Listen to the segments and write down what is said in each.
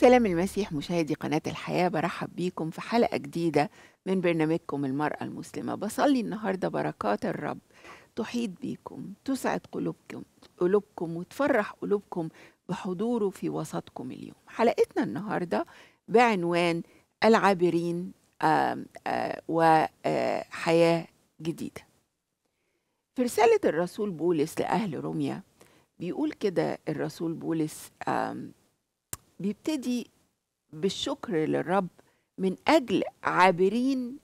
سلام المسيح مشاهدي قناة الحياة برحب بيكم في حلقة جديدة من برنامجكم المرأة المسلمة بصلي النهاردة بركات الرب تحيط بيكم تسعد قلوبكم قلوبكم وتفرح قلوبكم بحضوره في وسطكم اليوم حلقتنا النهاردة بعنوان العابرين وحياة جديدة في رسالة الرسول بولس لأهل روميا بيقول كده الرسول بولس بيبتدي بالشكر للرب من أجل عابرين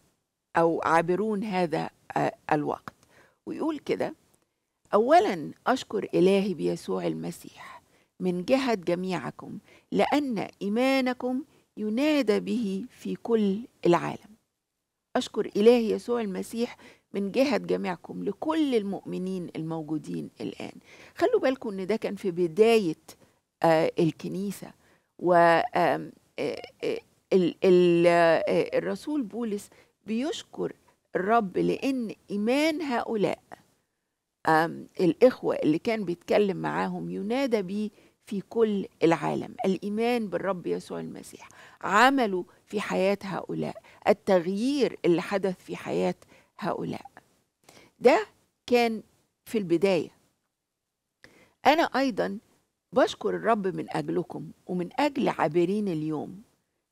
أو عابرون هذا آه، الوقت ويقول كده أولا أشكر إلهي بيسوع المسيح من جهة جميعكم لأن إيمانكم ينادى به في كل العالم أشكر إلهي يسوع المسيح من جهة جميعكم لكل المؤمنين الموجودين الآن خلوا بالكم إن ده كان في بداية آه، الكنيسة و الرسول بولس بيشكر الرب لأن إيمان هؤلاء الإخوة اللي كان بيتكلم معاهم ينادى بيه في كل العالم الإيمان بالرب يسوع المسيح عملوا في حياة هؤلاء التغيير اللي حدث في حياة هؤلاء ده كان في البداية أنا أيضا بشكر الرب من أجلكم ومن أجل عابرين اليوم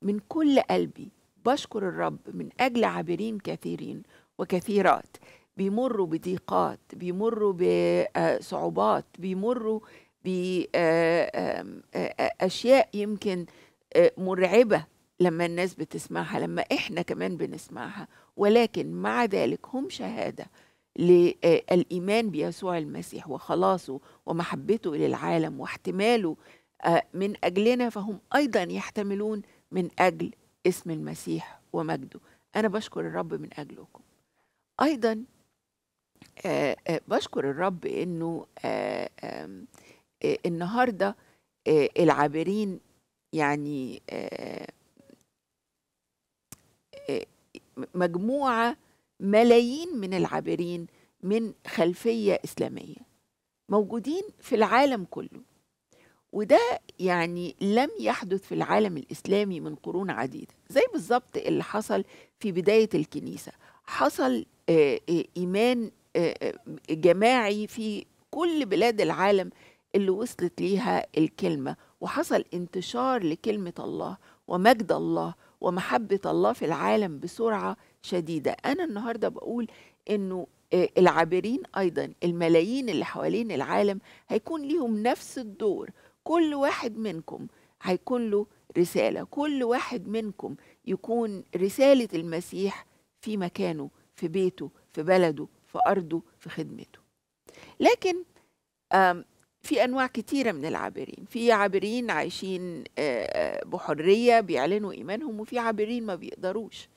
من كل قلبي بشكر الرب من أجل عابرين كثيرين وكثيرات بيمروا بضيقات بيمروا بصعوبات آه، بيمروا بأشياء آه، آه، يمكن مرعبة لما الناس بتسمعها لما إحنا كمان بنسمعها ولكن مع ذلك هم شهادة للايمان آه، بيسوع المسيح وخلاصه ومحبته للعالم واحتماله آه، من اجلنا فهم ايضا يحتملون من اجل اسم المسيح ومجده انا بشكر الرب من اجلكم ايضا آه، بشكر الرب انه النهارده العابرين يعني مجموعه ملايين من العابرين من خلفية إسلامية موجودين في العالم كله وده يعني لم يحدث في العالم الإسلامي من قرون عديدة زي بالظبط اللي حصل في بداية الكنيسة حصل آه، آه، إيمان آه، جماعي في كل بلاد العالم اللي وصلت ليها الكلمة وحصل انتشار لكلمة الله ومجد الله ومحبة الله في العالم بسرعة شديده انا النهارده بقول انه آه، العابرين ايضا الملايين اللي حوالين العالم هيكون ليهم نفس الدور كل واحد منكم هيكون له رساله كل واحد منكم يكون رساله المسيح في مكانه في بيته في بلده في ارضه في خدمته لكن في انواع كتيره من العابرين في عابرين عايشين آه، آه، بحريه بيعلنوا ايمانهم وفي عابرين ما بيقدروش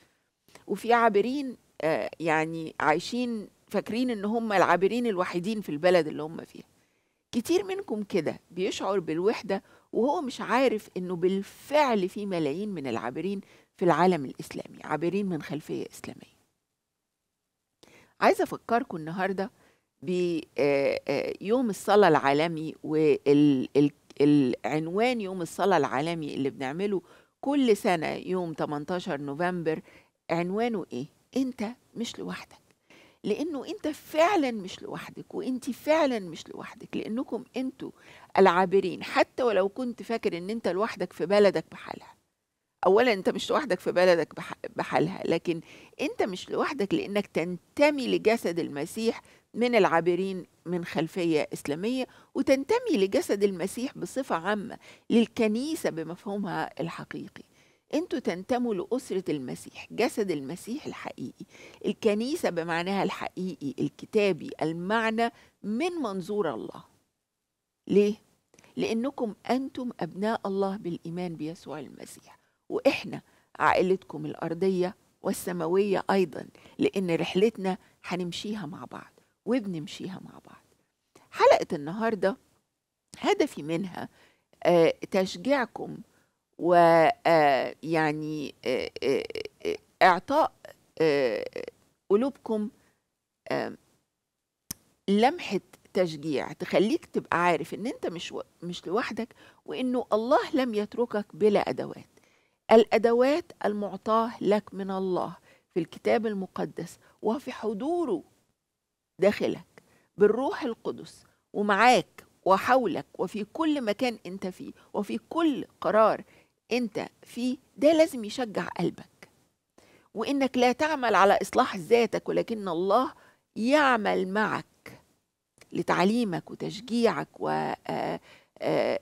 وفي عابرين آه، يعني عايشين فاكرين ان هم العابرين الوحيدين في البلد اللي هم فيها كتير منكم كده بيشعر بالوحدة وهو مش عارف انه بالفعل في ملايين من العابرين في العالم الاسلامي عابرين من خلفية اسلامية عايزة افكركم النهاردة بيوم آه، آه، الصلاة العالمي والعنوان يوم الصلاة العالمي اللي بنعمله كل سنة يوم 18 نوفمبر عنوانه ايه انت مش لوحدك لانه انت فعلا مش لوحدك وانت فعلا مش لوحدك لانكم انتوا العابرين حتى ولو كنت فاكر ان انت لوحدك في بلدك بحالها اولا انت مش لوحدك في بلدك بحالها لكن انت مش لوحدك لانك تنتمي لجسد المسيح من العابرين من خلفيه اسلاميه وتنتمي لجسد المسيح بصفه عامه للكنيسه بمفهومها الحقيقي انتوا تنتموا لأسرة المسيح جسد المسيح الحقيقي الكنيسة بمعناها الحقيقي الكتابي المعنى من منظور الله ليه؟ لأنكم أنتم أبناء الله بالإيمان بيسوع المسيح وإحنا عائلتكم الأرضية والسماوية أيضا لأن رحلتنا هنمشيها مع بعض وبنمشيها مع بعض حلقة النهاردة هدفي منها آه، تشجيعكم ويعني آه، آه، آه، اعطاء قلوبكم لمحه تشجيع تخليك تبقى عارف ان انت مش و... مش لوحدك وانه الله لم يتركك بلا ادوات الادوات المعطاه لك من الله في الكتاب المقدس وفي حضوره داخلك بالروح القدس ومعاك وحولك وفي كل مكان انت فيه وفي كل قرار انت فيه ده لازم يشجع قلبك وانك لا تعمل على اصلاح ذاتك ولكن الله يعمل معك لتعليمك وتشجيعك ونموك آه، آه،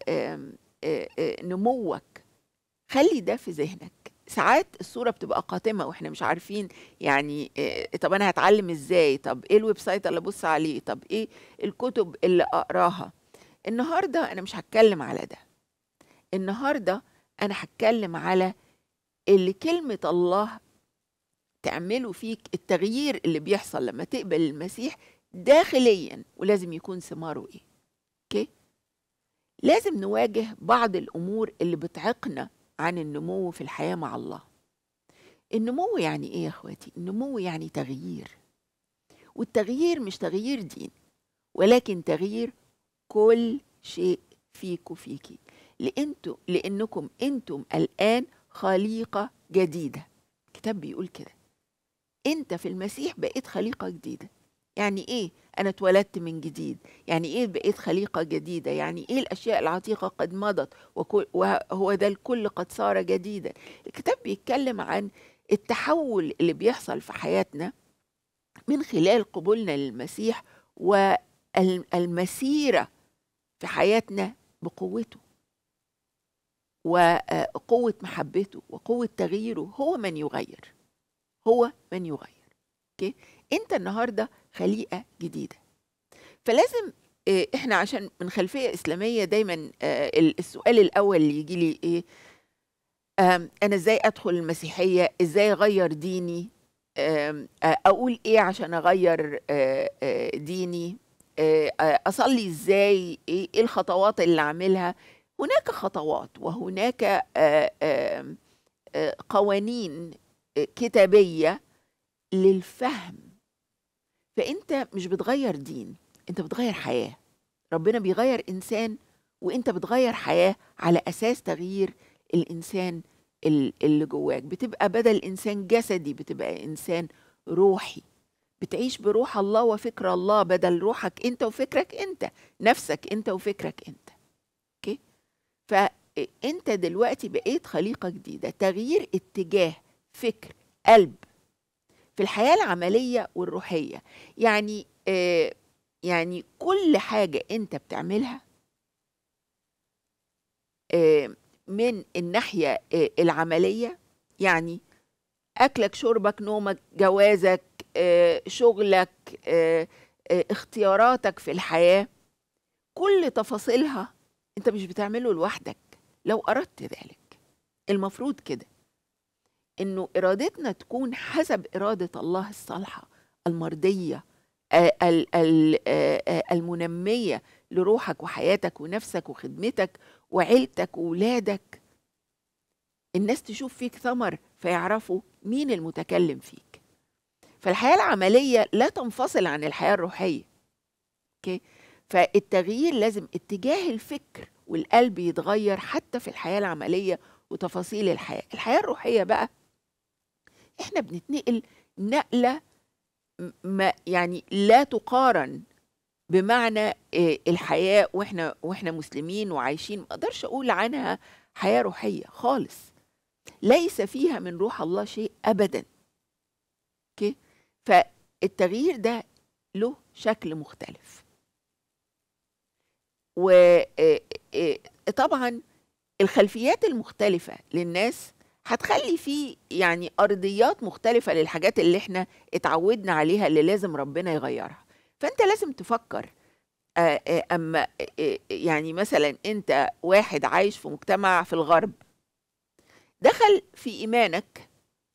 آه، خلي ده في ذهنك ساعات الصوره بتبقى قاتمه واحنا مش عارفين يعني طب انا هتعلم ازاي طب ايه الويب سايت اللي ابص عليه طب ايه الكتب اللي اقراها النهارده انا مش هتكلم على ده النهارده انا هتكلم على اللي كلمه الله تعمله فيك التغيير اللي بيحصل لما تقبل المسيح داخليا ولازم يكون ثماره ايه اوكي لازم نواجه بعض الامور اللي بتعقنا عن النمو في الحياه مع الله النمو يعني ايه يا اخواتي النمو يعني تغيير والتغيير مش تغيير دين ولكن تغيير كل شيء فيك وفيكي لأنتم لأنكم أنتم الآن خليقة جديدة الكتاب بيقول كده أنت في المسيح بقيت خليقة جديدة يعني إيه أنا اتولدت من جديد يعني إيه بقيت خليقة جديدة يعني إيه الأشياء العتيقة قد مضت وهو ده الكل قد صار جديدا الكتاب بيتكلم عن التحول اللي بيحصل في حياتنا من خلال قبولنا للمسيح والمسيرة في حياتنا بقوته وقوة محبته وقوة تغييره هو من يغير هو من يغير اوكي انت النهارده خليقة جديدة فلازم آه، احنا عشان من خلفية اسلامية دايما آه، السؤال الاول اللي يجي لي ايه انا ازاي ادخل المسيحية ازاي اغير ديني آه، اقول ايه عشان اغير ديني اصلي ازاي إيه،, ايه الخطوات اللي اعملها هناك خطوات وهناك آه، آه، قوانين آه، كتابيه للفهم فانت مش بتغير دين انت بتغير حياه ربنا بيغير انسان وانت بتغير حياه على اساس تغيير الانسان اللي جواك بتبقى بدل انسان جسدي بتبقى انسان روحي بتعيش بروح الله وفكر الله بدل روحك انت وفكرك انت نفسك انت وفكرك انت فانت دلوقتي بقيت خليقه جديده تغيير اتجاه فكر قلب في الحياه العمليه والروحيه يعني آه، يعني كل حاجه انت بتعملها آه، من الناحيه آه، العمليه يعني اكلك شربك نومك جوازك شغلك اختياراتك في الحياه كل تفاصيلها انت مش بتعمله لوحدك لو اردت ذلك المفروض كده انه ارادتنا تكون حسب اراده الله الصالحه المرضيه آه، آه، آه، المنميه لروحك وحياتك ونفسك وخدمتك وعيلتك وولادك الناس تشوف فيك ثمر فيعرفوا مين المتكلم فيك فالحياه العمليه لا تنفصل عن الحياه الروحيه اوكي فالتغيير لازم اتجاه الفكر والقلب يتغير حتى في الحياة العملية وتفاصيل الحياة الحياة الروحية بقى احنا بنتنقل نقلة ما يعني لا تقارن بمعنى آه، الحياة واحنا واحنا مسلمين وعايشين ما اقدرش اقول عنها حياة روحية خالص ليس فيها من روح الله شيء ابدا اوكي فالتغيير ده له شكل مختلف وطبعا آه، آه، آه، الخلفيات المختلفة للناس هتخلي في يعني أرضيات مختلفة للحاجات اللي احنا اتعودنا عليها اللي لازم ربنا يغيرها فأنت لازم تفكر أما يعني مثلا أنت واحد عايش في مجتمع في الغرب دخل في إيمانك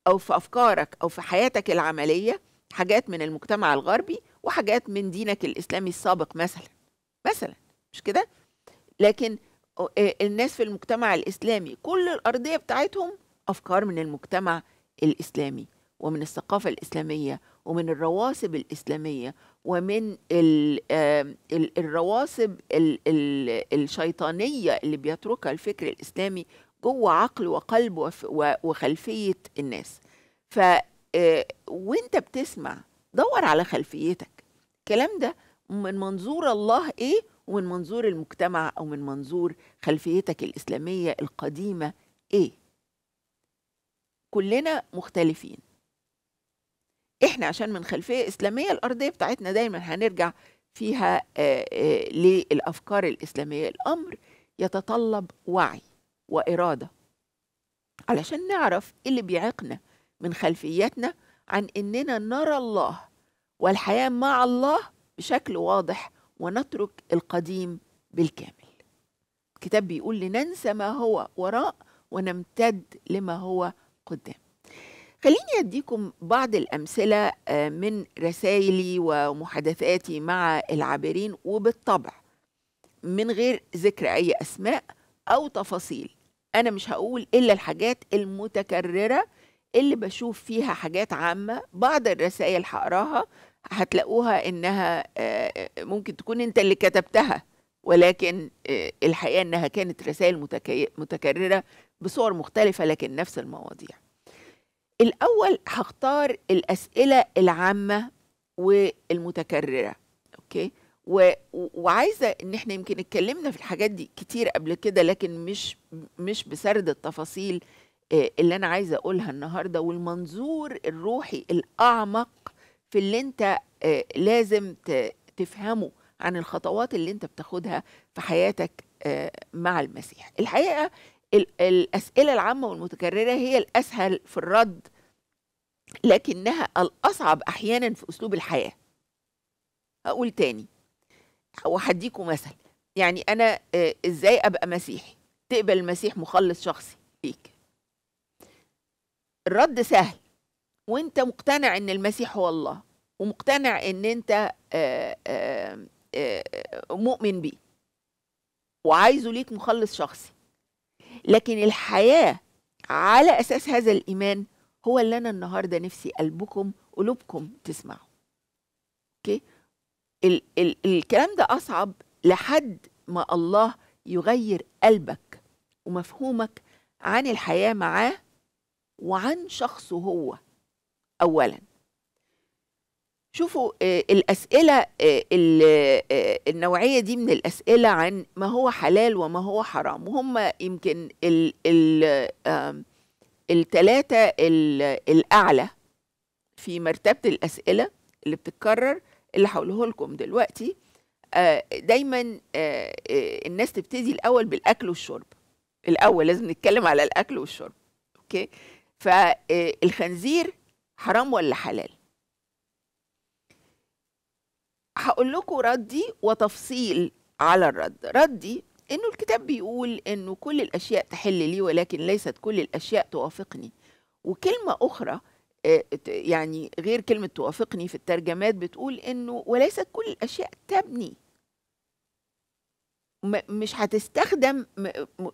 أو في أفكارك أو في حياتك العملية حاجات من المجتمع الغربي وحاجات من دينك الإسلامي السابق مثلا مثلا مش كده لكن آه، الناس في المجتمع الاسلامي كل الارضيه بتاعتهم افكار من المجتمع الاسلامي ومن الثقافه الاسلاميه ومن الرواسب الاسلاميه ومن الـ الـ الرواسب الـ الشيطانيه اللي بيتركها الفكر الاسلامي جوه عقل وقلب وخلفيه الناس ف آه، وانت بتسمع دور على خلفيتك الكلام ده من منظور الله ايه ومن منظور المجتمع أو من منظور خلفيتك الإسلامية القديمة إيه؟ كلنا مختلفين إحنا عشان من خلفية إسلامية الأرضية بتاعتنا دايما هنرجع فيها آه، آه، للأفكار الإسلامية الأمر يتطلب وعي وإرادة علشان نعرف إيه اللي بيعيقنا من خلفياتنا عن إننا نرى الله والحياة مع الله بشكل واضح ونترك القديم بالكامل الكتاب بيقول لننسى ما هو وراء ونمتد لما هو قدام خليني أديكم بعض الأمثلة آه، من رسائلي ومحادثاتي مع العابرين وبالطبع من غير ذكر أي أسماء أو تفاصيل أنا مش هقول إلا الحاجات المتكررة اللي بشوف فيها حاجات عامة بعض الرسائل هقراها هتلاقوها انها آه، آه، ممكن تكون انت اللي كتبتها ولكن آه، الحقيقه انها كانت رسائل متكرره بصور مختلفه لكن نفس المواضيع الاول هختار الاسئله العامه والمتكرره اوكي و... وعايزه ان احنا يمكن اتكلمنا في الحاجات دي كتير قبل كده لكن مش مش بسرد التفاصيل اللي انا عايزه اقولها النهارده والمنظور الروحي الاعمق في اللي انت آه، لازم تفهمه عن الخطوات اللي انت بتاخدها في حياتك آه، مع المسيح الحقيقه الاسئله العامه والمتكرره هي الاسهل في الرد لكنها الاصعب احيانا في اسلوب الحياه هقول تاني وهديكم مثل يعني انا آه، ازاي ابقى مسيحي تقبل المسيح مخلص شخصي ليك الرد سهل وانت مقتنع ان المسيح هو الله ومقتنع ان انت آه، آه، آه، مؤمن بيه وعايزه ليك مخلص شخصي لكن الحياه على اساس هذا الايمان هو اللي انا النهارده نفسي قلبكم قلوبكم تسمعوا اوكي ال- ال- الكلام ده اصعب لحد ما الله يغير قلبك ومفهومك عن الحياه معاه وعن شخصه هو اولا شوفوا آه، الاسئله آه، آه، النوعيه دي من الاسئله عن ما هو حلال وما هو حرام وهم يمكن ال التلاته الاعلى في مرتبه الاسئله اللي بتتكرر اللي هقوله لكم دلوقتي دايما الناس تبتدي الاول بالاكل والشرب الاول لازم نتكلم على الاكل والشرب اوكي فالخنزير حرام ولا حلال هقول لكم ردي وتفصيل على الرد ردي انه الكتاب بيقول انه كل الاشياء تحل لي ولكن ليست كل الاشياء توافقني وكلمه اخرى آه، يعني غير كلمه توافقني في الترجمات بتقول انه وليست كل الاشياء تبني مش هتستخدم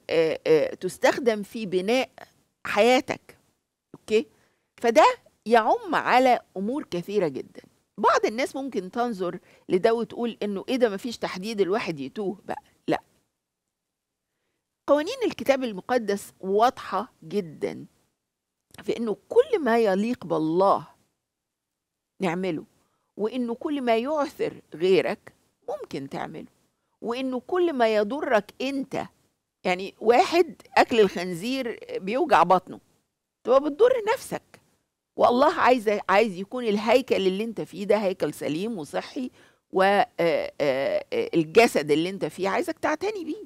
آه، آه، تستخدم في بناء حياتك اوكي فده يعم على امور كثيره جدا بعض الناس ممكن تنظر لده وتقول انه ايه ده مفيش تحديد الواحد يتوه بقى لا قوانين الكتاب المقدس واضحه جدا في انه كل ما يليق بالله نعمله وانه كل ما يعثر غيرك ممكن تعمله وانه كل ما يضرك انت يعني واحد اكل الخنزير بيوجع بطنه تبقى بتضر نفسك والله عايز عايز يكون الهيكل اللي انت فيه ده هيكل سليم وصحي والجسد آه، آه، آه، اللي انت فيه عايزك تعتني بيه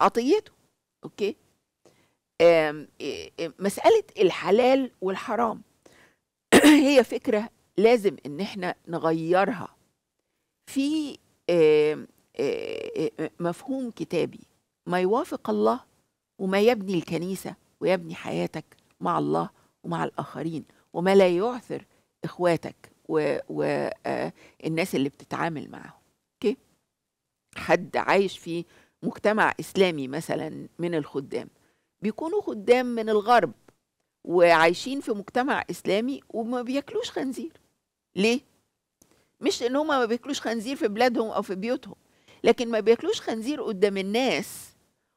عطيته اوكي مسألة الحلال والحرام هي فكرة لازم ان احنا نغيرها في مفهوم كتابي ما يوافق الله وما يبني الكنيسة ويبني حياتك مع الله ومع الآخرين وما لا يعثر إخواتك والناس آه، اللي بتتعامل معاهم أوكي حد عايش في مجتمع إسلامي مثلا من الخدام بيكونوا خدام من الغرب وعايشين في مجتمع إسلامي وما بياكلوش خنزير ليه؟ مش إن هما ما بياكلوش خنزير في بلادهم أو في بيوتهم لكن ما بياكلوش خنزير قدام الناس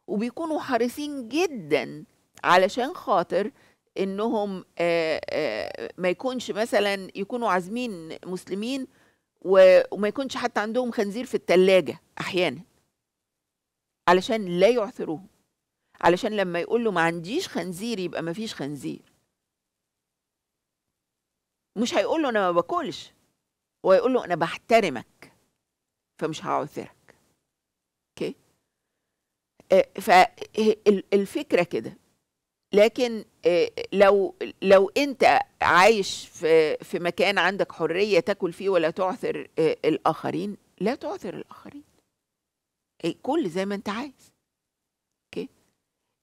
وبيكونوا حريصين جدا علشان خاطر انهم آه، آه، ما يكونش مثلا يكونوا عازمين مسلمين وما يكونش حتى عندهم خنزير في التلاجة احيانا علشان لا يعثروهم علشان لما يقول له ما عنديش خنزير يبقى ما فيش خنزير مش هيقول له انا ما باكلش ويقول له انا بحترمك فمش هعثرك اوكي آه، فالفكره كده لكن آه، لو لو انت عايش في في مكان عندك حريه تاكل فيه ولا تعثر آه، الاخرين لا تعثر الاخرين إيه، كل زي ما انت عايز اوكي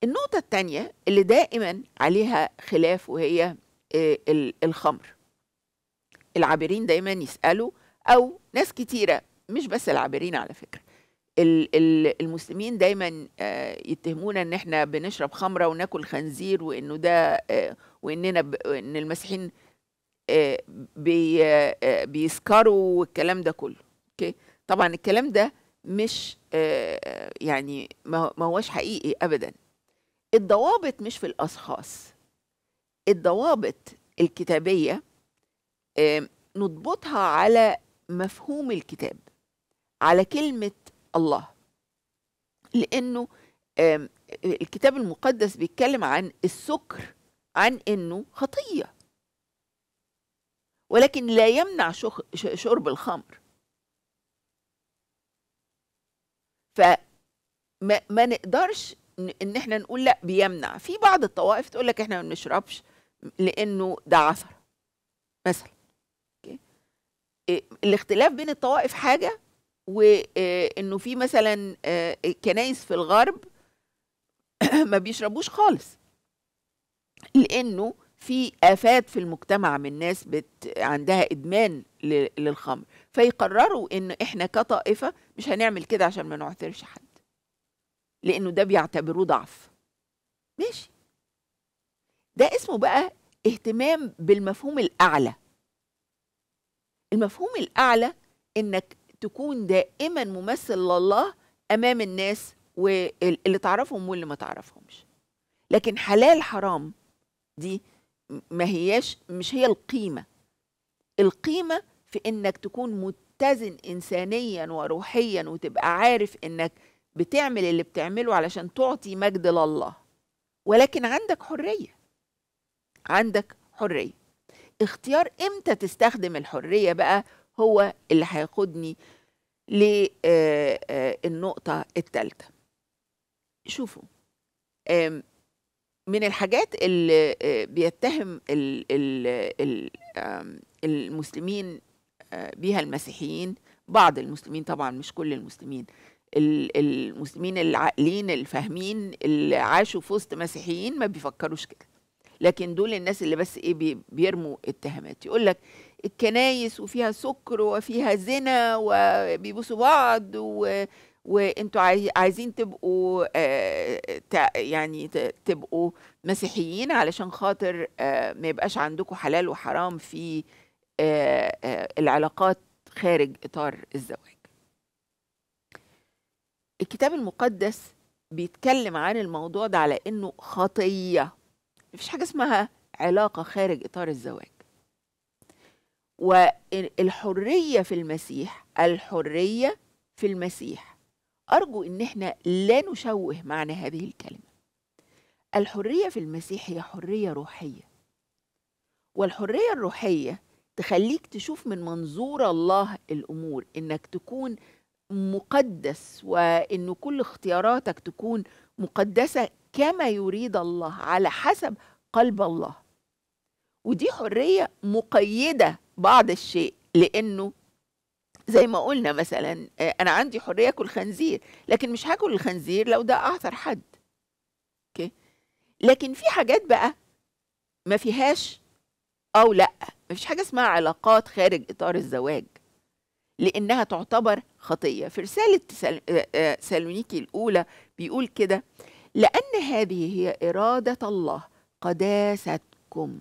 النقطه الثانيه اللي دائما عليها خلاف وهي آه، الخمر العابرين دايما يسالوا او ناس كتيره مش بس العابرين على فكره المسلمين دايما آه، يتهمونا ان احنا بنشرب خمره وناكل خنزير وانه ده آه، واننا ان المسيحيين آه، بيسكروا والكلام ده كله اوكي طبعا الكلام ده مش يعني ما هوش حقيقي ابدا الضوابط مش في الاشخاص الضوابط الكتابيه نضبطها على مفهوم الكتاب على كلمه الله لانه الكتاب المقدس بيتكلم عن السكر عن انه خطيه ولكن لا يمنع شرب الخمر فما ما نقدرش ان احنا نقول لا بيمنع في بعض الطوائف تقول لك احنا ما بنشربش لانه ده عثر مثلا إيه، الاختلاف بين الطوائف حاجه وانه آه، في مثلا آه، كنايس في الغرب ما بيشربوش خالص لانه في افات في المجتمع من ناس بت عندها ادمان للخمر فيقرروا ان احنا كطائفه مش هنعمل كده عشان ما نعثرش حد لانه ده بيعتبروه ضعف ماشي ده اسمه بقى اهتمام بالمفهوم الاعلى المفهوم الاعلى انك تكون دائما ممثل لله امام الناس واللي تعرفهم واللي ما تعرفهمش لكن حلال حرام دي ما هياش مش هي القيمه القيمه في انك تكون متزن انسانيا وروحيا وتبقى عارف انك بتعمل اللي بتعمله علشان تعطي مجد لله ولكن عندك حريه عندك حريه اختيار امتى تستخدم الحريه بقى هو اللي هياخدني للنقطة آه، آه، الثالثة شوفوا من الحاجات اللي آه، بيتهم المسلمين بيها المسيحيين بعض المسلمين طبعا مش كل المسلمين المسلمين العاقلين الفاهمين اللي عاشوا في وسط مسيحيين ما بيفكروش كده لكن دول الناس اللي بس ايه بيرموا اتهامات يقول لك الكنايس وفيها سكر وفيها زنا وبيبوسوا بعض و... وانتوا عايزين تبقوا يعني تبقوا مسيحيين علشان خاطر ما يبقاش عندكم حلال وحرام في العلاقات خارج اطار الزواج الكتاب المقدس بيتكلم عن الموضوع ده على انه خطيه مفيش حاجه اسمها علاقه خارج اطار الزواج والحريه في المسيح الحريه في المسيح ارجو ان احنا لا نشوه معنى هذه الكلمه الحريه في المسيح هي حريه روحيه والحريه الروحيه تخليك تشوف من منظور الله الامور انك تكون مقدس وان كل اختياراتك تكون مقدسه كما يريد الله على حسب قلب الله ودي حرية مقيدة بعض الشيء لأنه زي ما قلنا مثلا آه، أنا عندي حرية أكل خنزير لكن مش هاكل الخنزير لو ده أعثر حد أوكي لكن في حاجات بقى ما فيهاش أو لأ ما فيش حاجة اسمها علاقات خارج إطار الزواج لأنها تعتبر خطية في رسالة آه، آه، سالونيكي الأولى بيقول كده لأن هذه هي إرادة الله قداستكم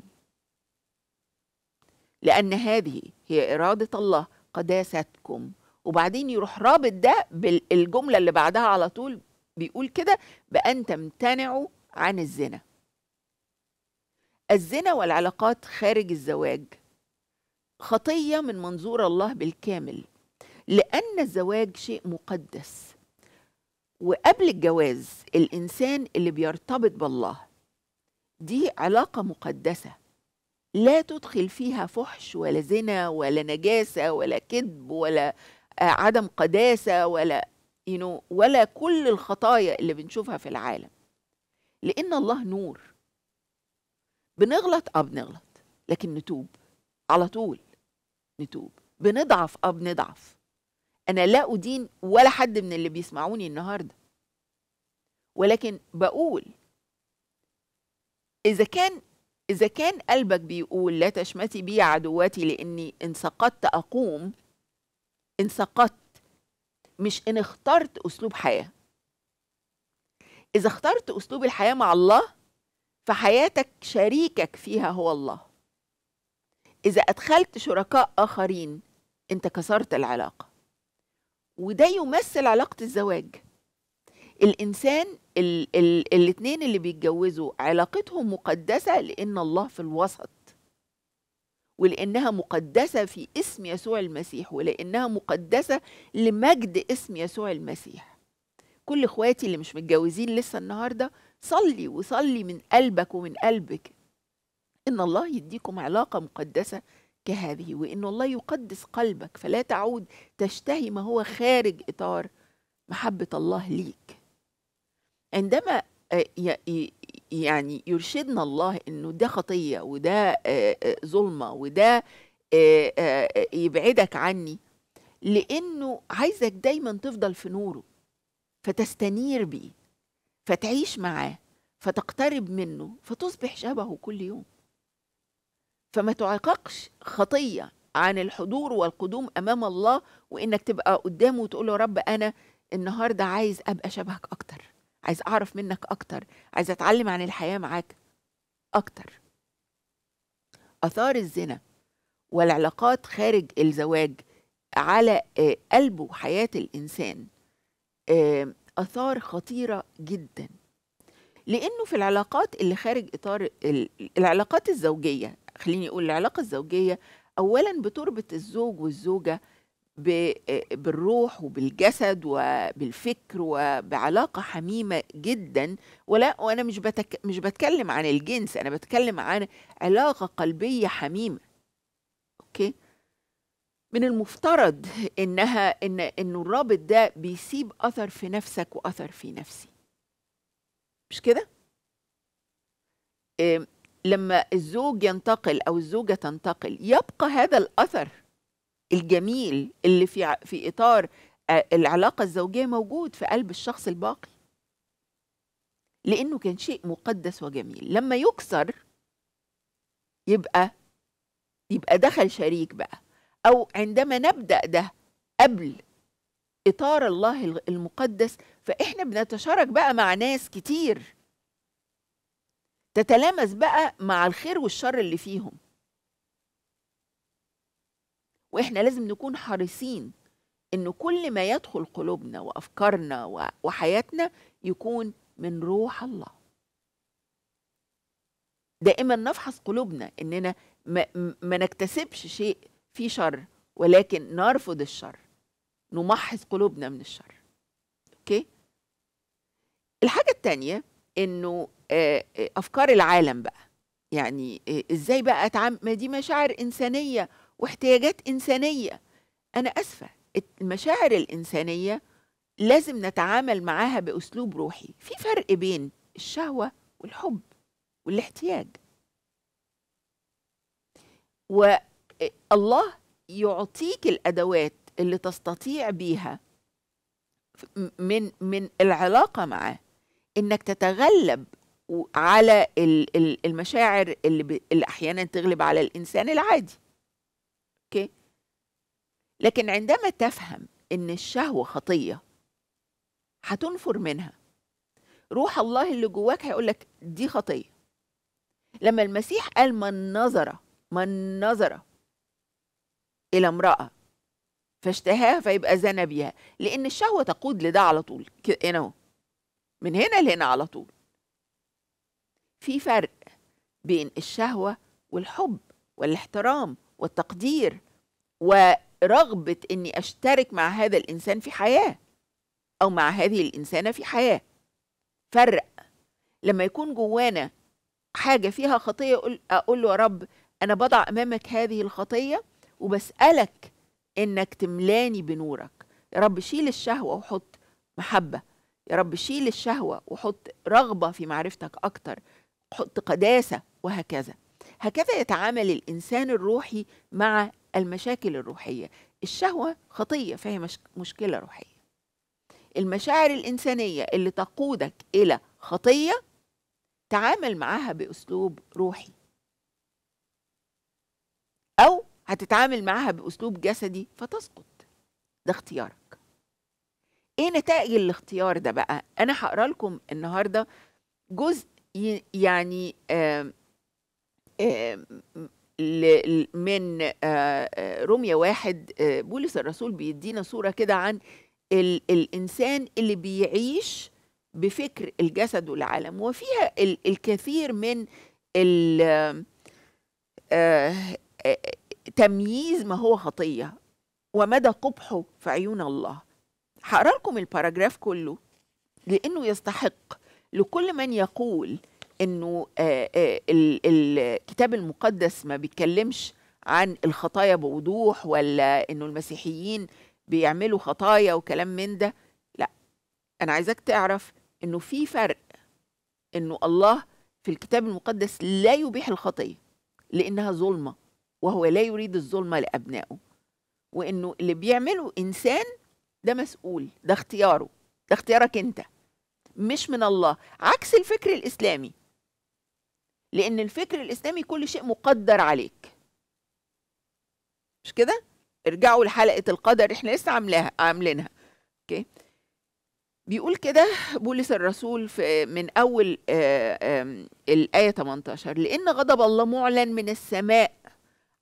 لأن هذه هي إرادة الله قداستكم وبعدين يروح رابط ده بالجملة اللي بعدها على طول بيقول كده بأن تمتنعوا عن الزنا الزنا والعلاقات خارج الزواج خطية من منظور الله بالكامل لأن الزواج شيء مقدس وقبل الجواز الانسان اللي بيرتبط بالله دي علاقه مقدسه لا تدخل فيها فحش ولا زنا ولا نجاسه ولا كذب ولا آه، عدم قداسه ولا يعني ولا كل الخطايا اللي بنشوفها في العالم لان الله نور بنغلط اه بنغلط لكن نتوب على طول نتوب بنضعف اه بنضعف انا لا ادين ولا حد من اللي بيسمعوني النهارده ولكن بقول اذا كان اذا كان قلبك بيقول لا تشمتي بي عدواتي لاني ان سقطت اقوم ان سقطت مش ان اخترت اسلوب حياه اذا اخترت اسلوب الحياه مع الله فحياتك شريكك فيها هو الله اذا ادخلت شركاء اخرين انت كسرت العلاقه وده يمثل علاقة الزواج الإنسان ال ال الاتنين اللي بيتجوزوا علاقتهم مقدسة لأن الله في الوسط ولأنها مقدسة في اسم يسوع المسيح ولأنها مقدسة لمجد اسم يسوع المسيح كل اخواتي اللي مش متجوزين لسه النهارده صلي وصلي من قلبك ومن قلبك ان الله يديكم علاقه مقدسه كهذه وإن الله يقدس قلبك فلا تعود تشتهي ما هو خارج إطار محبة الله ليك عندما آه، يعني يرشدنا الله إنه ده خطية وده آه، آه، ظلمة وده يبعدك عني لأنه عايزك دايما تفضل في نوره فتستنير بيه فتعيش معاه فتقترب منه فتصبح شبهه كل يوم فما تعققش خطية عن الحضور والقدوم أمام الله وإنك تبقى قدامه وتقول له رب أنا النهاردة عايز أبقى شبهك أكتر عايز أعرف منك أكتر عايز أتعلم عن الحياة معاك أكتر أثار الزنا والعلاقات خارج الزواج على آه، قلبه وحياة الإنسان آه، آثار خطيرة جدا لأنه في العلاقات اللي خارج إطار العلاقات الزوجية خليني اقول العلاقه الزوجيه اولا بتربط الزوج والزوجه آه، بالروح وبالجسد وبالفكر وبعلاقه حميمه جدا ولا وانا مش بتك مش بتكلم عن الجنس انا بتكلم عن علاقه قلبيه حميمه اوكي من المفترض انها ان ان الرابط ده بيسيب اثر في نفسك واثر في نفسي مش كده إيه لما الزوج ينتقل او الزوجه تنتقل يبقى هذا الاثر الجميل اللي في في اطار آه، العلاقه الزوجيه موجود في قلب الشخص الباقي لانه كان شيء مقدس وجميل لما يكسر يبقى يبقى دخل شريك بقى او عندما نبدا ده قبل اطار الله المقدس فاحنا بنتشارك بقى مع ناس كتير تتلامس بقى مع الخير والشر اللي فيهم واحنا لازم نكون حريصين ان كل ما يدخل قلوبنا وافكارنا وحياتنا يكون من روح الله دائما نفحص قلوبنا اننا ما, ما نكتسبش شيء فيه شر ولكن نرفض الشر نمحص قلوبنا من الشر اوكي الحاجه الثانيه انه آه، آه، افكار العالم بقى يعني آه، ازاي بقى اتعامل ما دي مشاعر انسانيه واحتياجات انسانيه انا اسفه المشاعر الانسانيه لازم نتعامل معاها باسلوب روحي في فرق بين الشهوه والحب والاحتياج والله يعطيك الادوات اللي تستطيع بيها من من العلاقه معاه انك تتغلب على المشاعر اللي, اللي احيانا تغلب على الانسان العادي اوكي لكن عندما تفهم ان الشهوه خطيه هتنفر منها روح الله اللي جواك هيقول لك دي خطيه لما المسيح قال من نظر من نظر الى امراه فاشتهاها فيبقى زنى بها لان الشهوه تقود لده على طول هنا من هنا لهنا على طول في فرق بين الشهوة والحب والاحترام والتقدير ورغبة إني أشترك مع هذا الإنسان في حياة أو مع هذه الإنسانة في حياة فرق لما يكون جوانا حاجة فيها خطية أقول, أقول له يا رب أنا بضع أمامك هذه الخطية وبسألك إنك تملاني بنورك يا رب شيل الشهوة وحط محبة يا رب شيل الشهوة وحط رغبة في معرفتك أكتر حط قداسة وهكذا هكذا يتعامل الإنسان الروحي مع المشاكل الروحية الشهوة خطية فهي مش مشكلة روحية المشاعر الإنسانية اللي تقودك إلى خطية تعامل معها بأسلوب روحي أو هتتعامل معها بأسلوب جسدي فتسقط ده اختيارك ايه نتائج الاختيار ده بقى انا هقرا لكم النهارده جزء يعني من رمية واحد بولس الرسول بيدينا صورة كده عن الإنسان اللي بيعيش بفكر الجسد والعالم وفيها الكثير من آه، آه، تمييز ما هو خطية ومدى قبحه في عيون الله هقرا لكم الباراجراف كله لأنه يستحق لكل من يقول انه آه، آه، الكتاب المقدس ما بيتكلمش عن الخطايا بوضوح ولا انه المسيحيين بيعملوا خطايا وكلام من ده لا انا عايزاك تعرف انه في فرق انه الله في الكتاب المقدس لا يبيح الخطيه لانها ظلمه وهو لا يريد الظلمه لابنائه وانه اللي بيعمله انسان ده مسؤول ده اختياره ده اختيارك انت مش من الله عكس الفكر الإسلامي لأن الفكر الإسلامي كل شيء مقدر عليك مش كده؟ ارجعوا لحلقة القدر احنا لسه عاملاها عاملينها اوكي بيقول كده بولس الرسول في من أول آه، الآية 18 لأن غضب الله معلن من السماء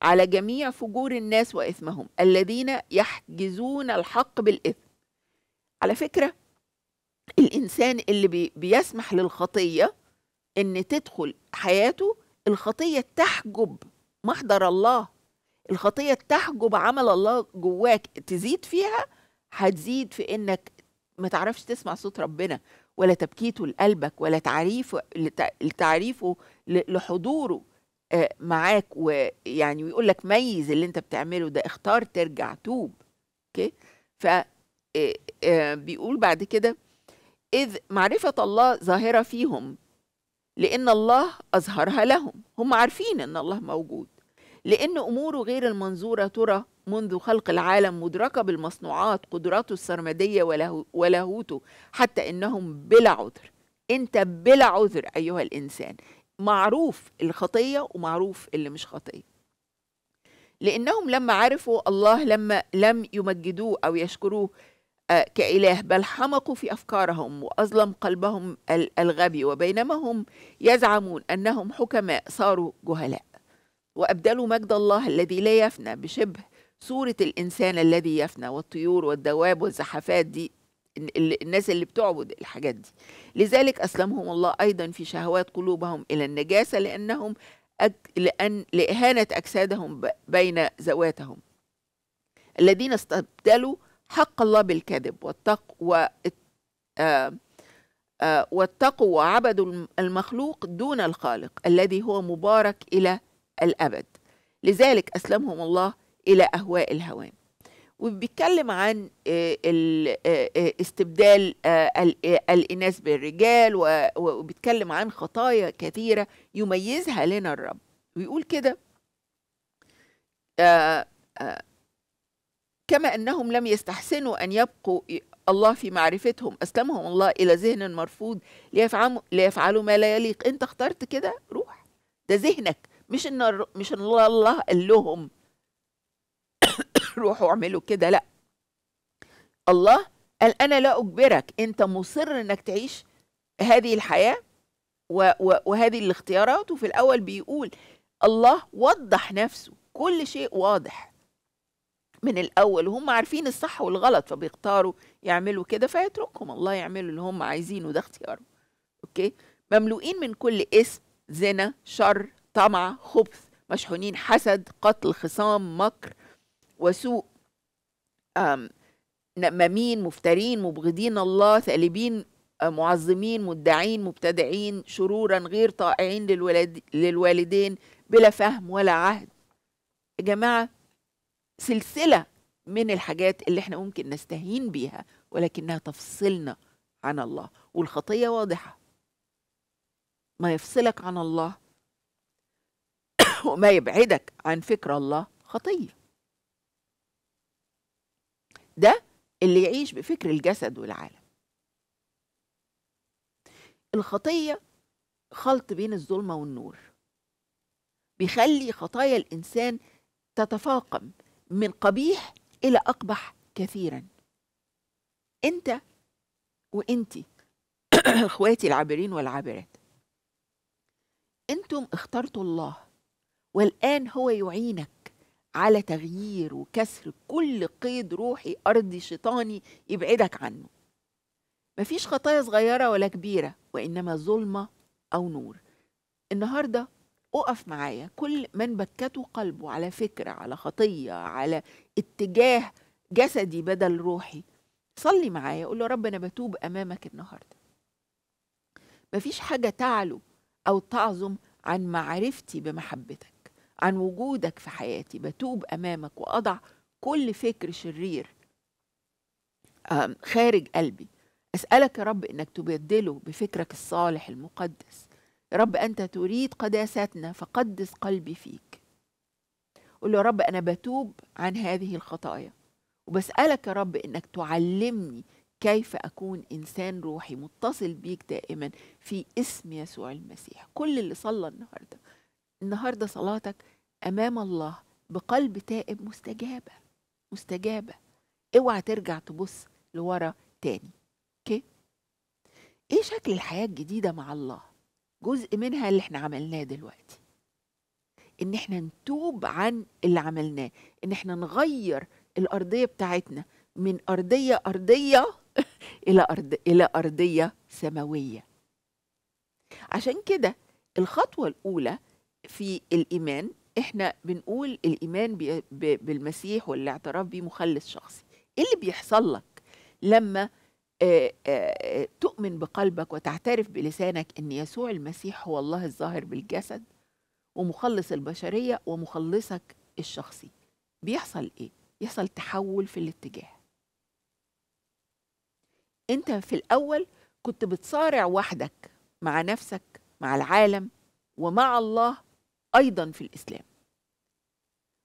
على جميع فجور الناس وإثمهم الذين يحجزون الحق بالإثم على فكرة الانسان اللي بيسمح للخطيه ان تدخل حياته الخطيه تحجب محضر الله الخطيه تحجب عمل الله جواك تزيد فيها هتزيد في انك ما تعرفش تسمع صوت ربنا ولا تبكيته لقلبك ولا تعريفه لتعريفه لحضوره آه، معاك ويعني ويقول لك ميز اللي انت بتعمله ده اختار ترجع توب اوكي ف آه، آه، بيقول بعد كده إذ معرفة الله ظاهرة فيهم لأن الله أظهرها لهم هم عارفين أن الله موجود لأن أموره غير المنظورة ترى منذ خلق العالم مدركة بالمصنوعات قدراته السرمدية ولاهوته حتى إنهم بلا عذر أنت بلا عذر أيها الإنسان معروف الخطية ومعروف اللي مش خطية لأنهم لما عرفوا الله لما لم يمجدوه أو يشكروه كإله بل حمقوا في أفكارهم وأظلم قلبهم الغبي وبينما هم يزعمون أنهم حكماء صاروا جهلاء وأبدلوا مجد الله الذي لا يفنى بشبه صورة الإنسان الذي يفنى والطيور والدواب والزحفات دي الناس اللي بتعبد الحاجات دي لذلك أسلمهم الله أيضا في شهوات قلوبهم إلى النجاسة لأنهم أج... لأن لإهانة أجسادهم ب... بين ذواتهم الذين استبدلوا حق الله بالكذب واتقوا واتقوا وعبدوا المخلوق دون الخالق الذي هو مبارك إلى الأبد لذلك أسلمهم الله إلى أهواء الهوان وبيتكلم عن آه، آه، آه، استبدال الإناث بالرجال وبيتكلم عن خطايا كثيرة يميزها لنا الرب ويقول كده كما أنهم لم يستحسنوا أن يبقوا الله في معرفتهم أسلمهم الله إلى ذهن مرفوض ليفعلوا, ليفعلوا ما لا يليق أنت اخترت كده روح ده ذهنك مش إن مش إن الله, الله قال لهم روحوا اعملوا كده لأ الله قال أنا لا أجبرك أنت مصر إنك تعيش هذه الحياة و و وهذه الاختيارات وفي الأول بيقول الله وضح نفسه كل شيء واضح من الاول وهم عارفين الصح والغلط فبيختاروا يعملوا كده فيتركهم الله يعملوا اللي هم عايزينه ده اختيارهم اوكي مملوئين من كل اسم زنا شر طمع خبث مشحونين حسد قتل خصام مكر وسوء نمامين مفترين مبغضين الله ثالبين آه، معظمين مدعين مبتدعين شرورا غير طائعين للوالدين بلا فهم ولا عهد يا جماعه سلسله من الحاجات اللي احنا ممكن نستهين بيها ولكنها تفصلنا عن الله والخطيه واضحه ما يفصلك عن الله وما يبعدك عن فكر الله خطيه ده اللي يعيش بفكر الجسد والعالم الخطيه خلط بين الظلمه والنور بيخلي خطايا الانسان تتفاقم من قبيح إلى أقبح كثيرا أنت وأنتي إخواتي العابرين والعابرات أنتم اخترتوا الله والآن هو يعينك على تغيير وكسر كل قيد روحي أرضي شيطاني يبعدك عنه مفيش خطايا صغيرة ولا كبيرة وإنما ظلمة أو نور النهاردة اقف معايا كل من بكته قلبه على فكرة على خطية على اتجاه جسدي بدل روحي صلي معايا قول له رب أنا بتوب أمامك النهاردة مفيش حاجة تعلو أو تعظم عن معرفتي بمحبتك عن وجودك في حياتي بتوب أمامك وأضع كل فكر شرير خارج قلبي أسألك يا رب إنك تبدله بفكرك الصالح المقدس يا رب أنت تريد قداستنا فقدس قلبي فيك قل يا رب أنا بتوب عن هذه الخطايا وبسألك يا رب إنك تعلمني كيف أكون إنسان روحي متصل بيك دائما في اسم يسوع المسيح كل اللي صلى النهاردة النهاردة صلاتك أمام الله بقلب تائب مستجابة مستجابة اوعى ترجع تبص لورا تاني اوكي ايه شكل الحياة الجديدة مع الله جزء منها اللي احنا عملناه دلوقتي ان احنا نتوب عن اللي عملناه ان احنا نغير الارضيه بتاعتنا من ارضيه ارضيه الى ارض الى ارضيه سماويه عشان كده الخطوه الاولى في الايمان احنا بنقول الايمان ب... ب... بالمسيح والاعتراف بيه مخلص شخصي ايه اللي بيحصل لك لما آه، آه، آه، تؤمن بقلبك وتعترف بلسانك ان يسوع المسيح هو الله الظاهر بالجسد ومخلص البشريه ومخلصك الشخصي بيحصل ايه يحصل تحول في الاتجاه انت في الاول كنت بتصارع وحدك مع نفسك مع العالم ومع الله ايضا في الاسلام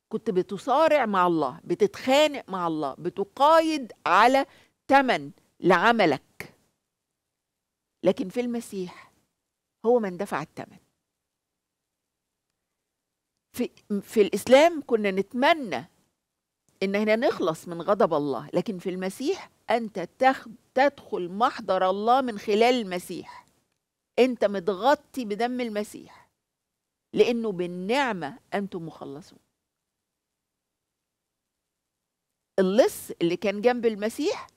كنت بتصارع مع الله بتتخانق مع الله بتقايد على تمن لعملك لكن في المسيح هو من دفع الثمن في, في الإسلام كنا نتمنى إن هنا نخلص من غضب الله لكن في المسيح أنت تدخل محضر الله من خلال المسيح أنت متغطي بدم المسيح لأنه بالنعمة أنتم مخلصون اللص اللي كان جنب المسيح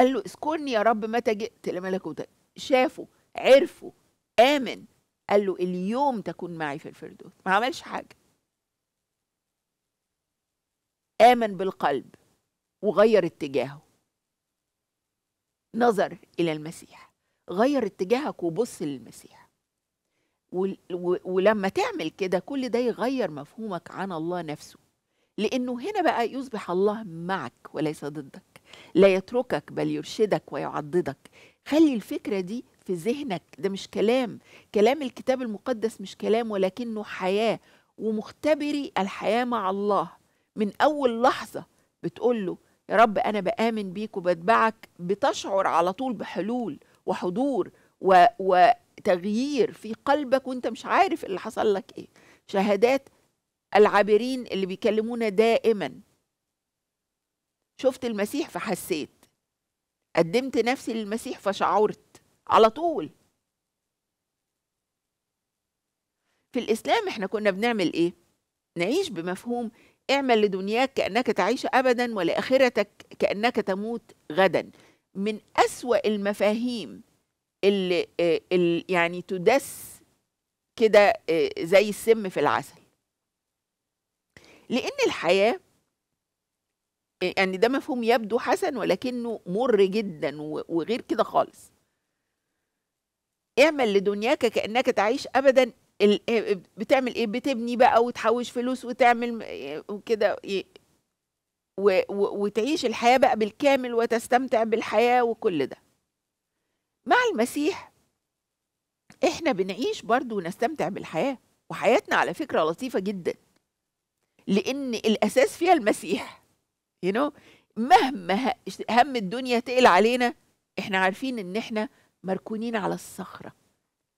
قال له اذكرني يا رب متى جئت لملكوتك شافه عرفه آمن قال له اليوم تكون معي في الفردوس ما عملش حاجة آمن بالقلب وغير اتجاهه نظر إلى المسيح غير اتجاهك وبص للمسيح ولما تعمل كده كل ده يغير مفهومك عن الله نفسه لأنه هنا بقى يصبح الله معك وليس ضدك لا يتركك بل يرشدك ويعضدك خلي الفكرة دي في ذهنك ده مش كلام كلام الكتاب المقدس مش كلام ولكنه حياة ومختبري الحياة مع الله من أول لحظة بتقول له يا رب أنا بآمن بيك وبتبعك بتشعر على طول بحلول وحضور و... وتغيير في قلبك وانت مش عارف اللي حصل لك ايه شهادات العابرين اللي بيكلمونا دائما شفت المسيح فحسيت قدمت نفسي للمسيح فشعرت على طول في الإسلام إحنا كنا بنعمل إيه؟ نعيش بمفهوم اعمل لدنياك كأنك تعيش أبدا ولآخرتك كأنك تموت غدا من أسوأ المفاهيم اللي, آه، اللي يعني تدس كده آه، زي السم في العسل لأن الحياة يعني ده مفهوم يبدو حسن ولكنه مر جدا وغير كده خالص اعمل لدنياك كانك تعيش ابدا آه، بتعمل ايه بتبني بقى وتحوش فلوس وتعمل آه، كده وتعيش الحياه بقى بالكامل وتستمتع بالحياه وكل ده مع المسيح احنا بنعيش برضو ونستمتع بالحياه وحياتنا على فكره لطيفه جدا لان الاساس فيها المسيح يو you know? مهما هم الدنيا تقل علينا احنا عارفين ان احنا مركونين على الصخره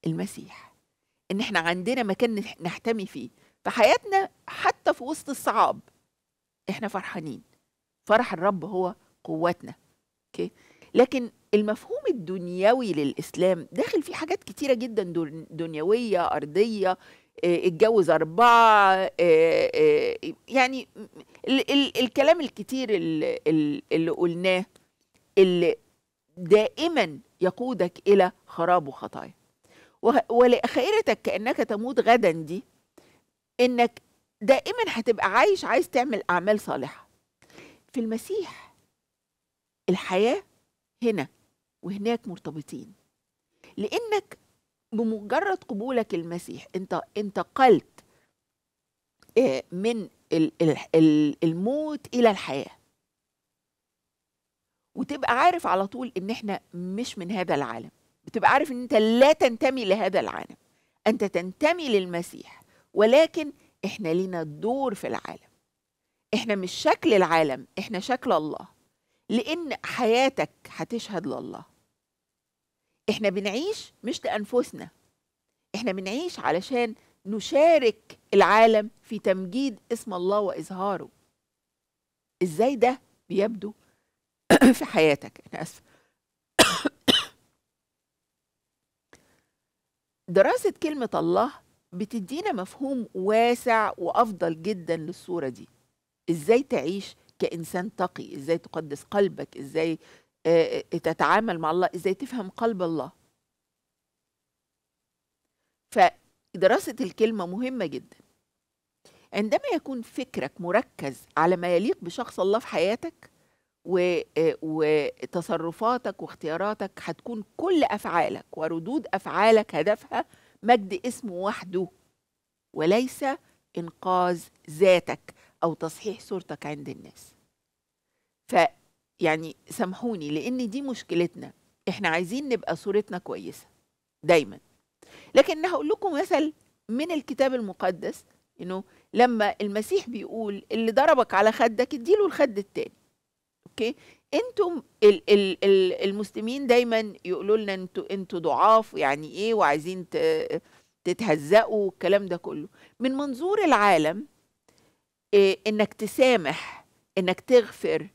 المسيح ان احنا عندنا مكان نحتمي فيه فحياتنا حتى في وسط الصعاب احنا فرحانين فرح الرب هو قوتنا اوكي لكن المفهوم الدنيوي للاسلام داخل فيه حاجات كتيره جدا دنيويه ارضيه آه، اتجوز أربعة آه، آه، يعني ال ال الكلام الكتير اللي, اللي قلناه اللي دائما يقودك إلى خراب وخطايا ولأخيرتك كأنك تموت غدا دي إنك دائما هتبقى عايش عايز تعمل أعمال صالحة في المسيح الحياة هنا وهناك مرتبطين لأنك بمجرد قبولك المسيح انت انتقلت آه، من الموت الى الحياه وتبقى عارف على طول ان احنا مش من هذا العالم بتبقى عارف ان انت لا تنتمي لهذا العالم انت تنتمي للمسيح ولكن احنا لينا دور في العالم احنا مش شكل العالم احنا شكل الله لان حياتك هتشهد لله احنا بنعيش مش لانفسنا احنا بنعيش علشان نشارك العالم في تمجيد اسم الله واظهاره ازاي ده بيبدو في حياتك انا اسف دراسه كلمه الله بتدينا مفهوم واسع وافضل جدا للصوره دي ازاي تعيش كانسان تقي ازاي تقدس قلبك ازاي آه، آه، تتعامل مع الله ازاي تفهم قلب الله فدراسة الكلمة مهمة جدا عندما يكون فكرك مركز على ما يليق بشخص الله في حياتك آه، وتصرفاتك واختياراتك هتكون كل أفعالك وردود أفعالك هدفها مجد اسمه وحده وليس إنقاذ ذاتك أو تصحيح صورتك عند الناس ف يعني سامحوني لان دي مشكلتنا احنا عايزين نبقى صورتنا كويسه دايما لكن هقول لكم مثل من الكتاب المقدس انه لما المسيح بيقول اللي ضربك على خدك اديله الخد التاني اوكي انتم ال ال ال المسلمين دايما يقولوا لنا انتوا انتوا ضعاف يعني ايه وعايزين تتهزقوا والكلام ده كله من منظور العالم إيه انك تسامح انك تغفر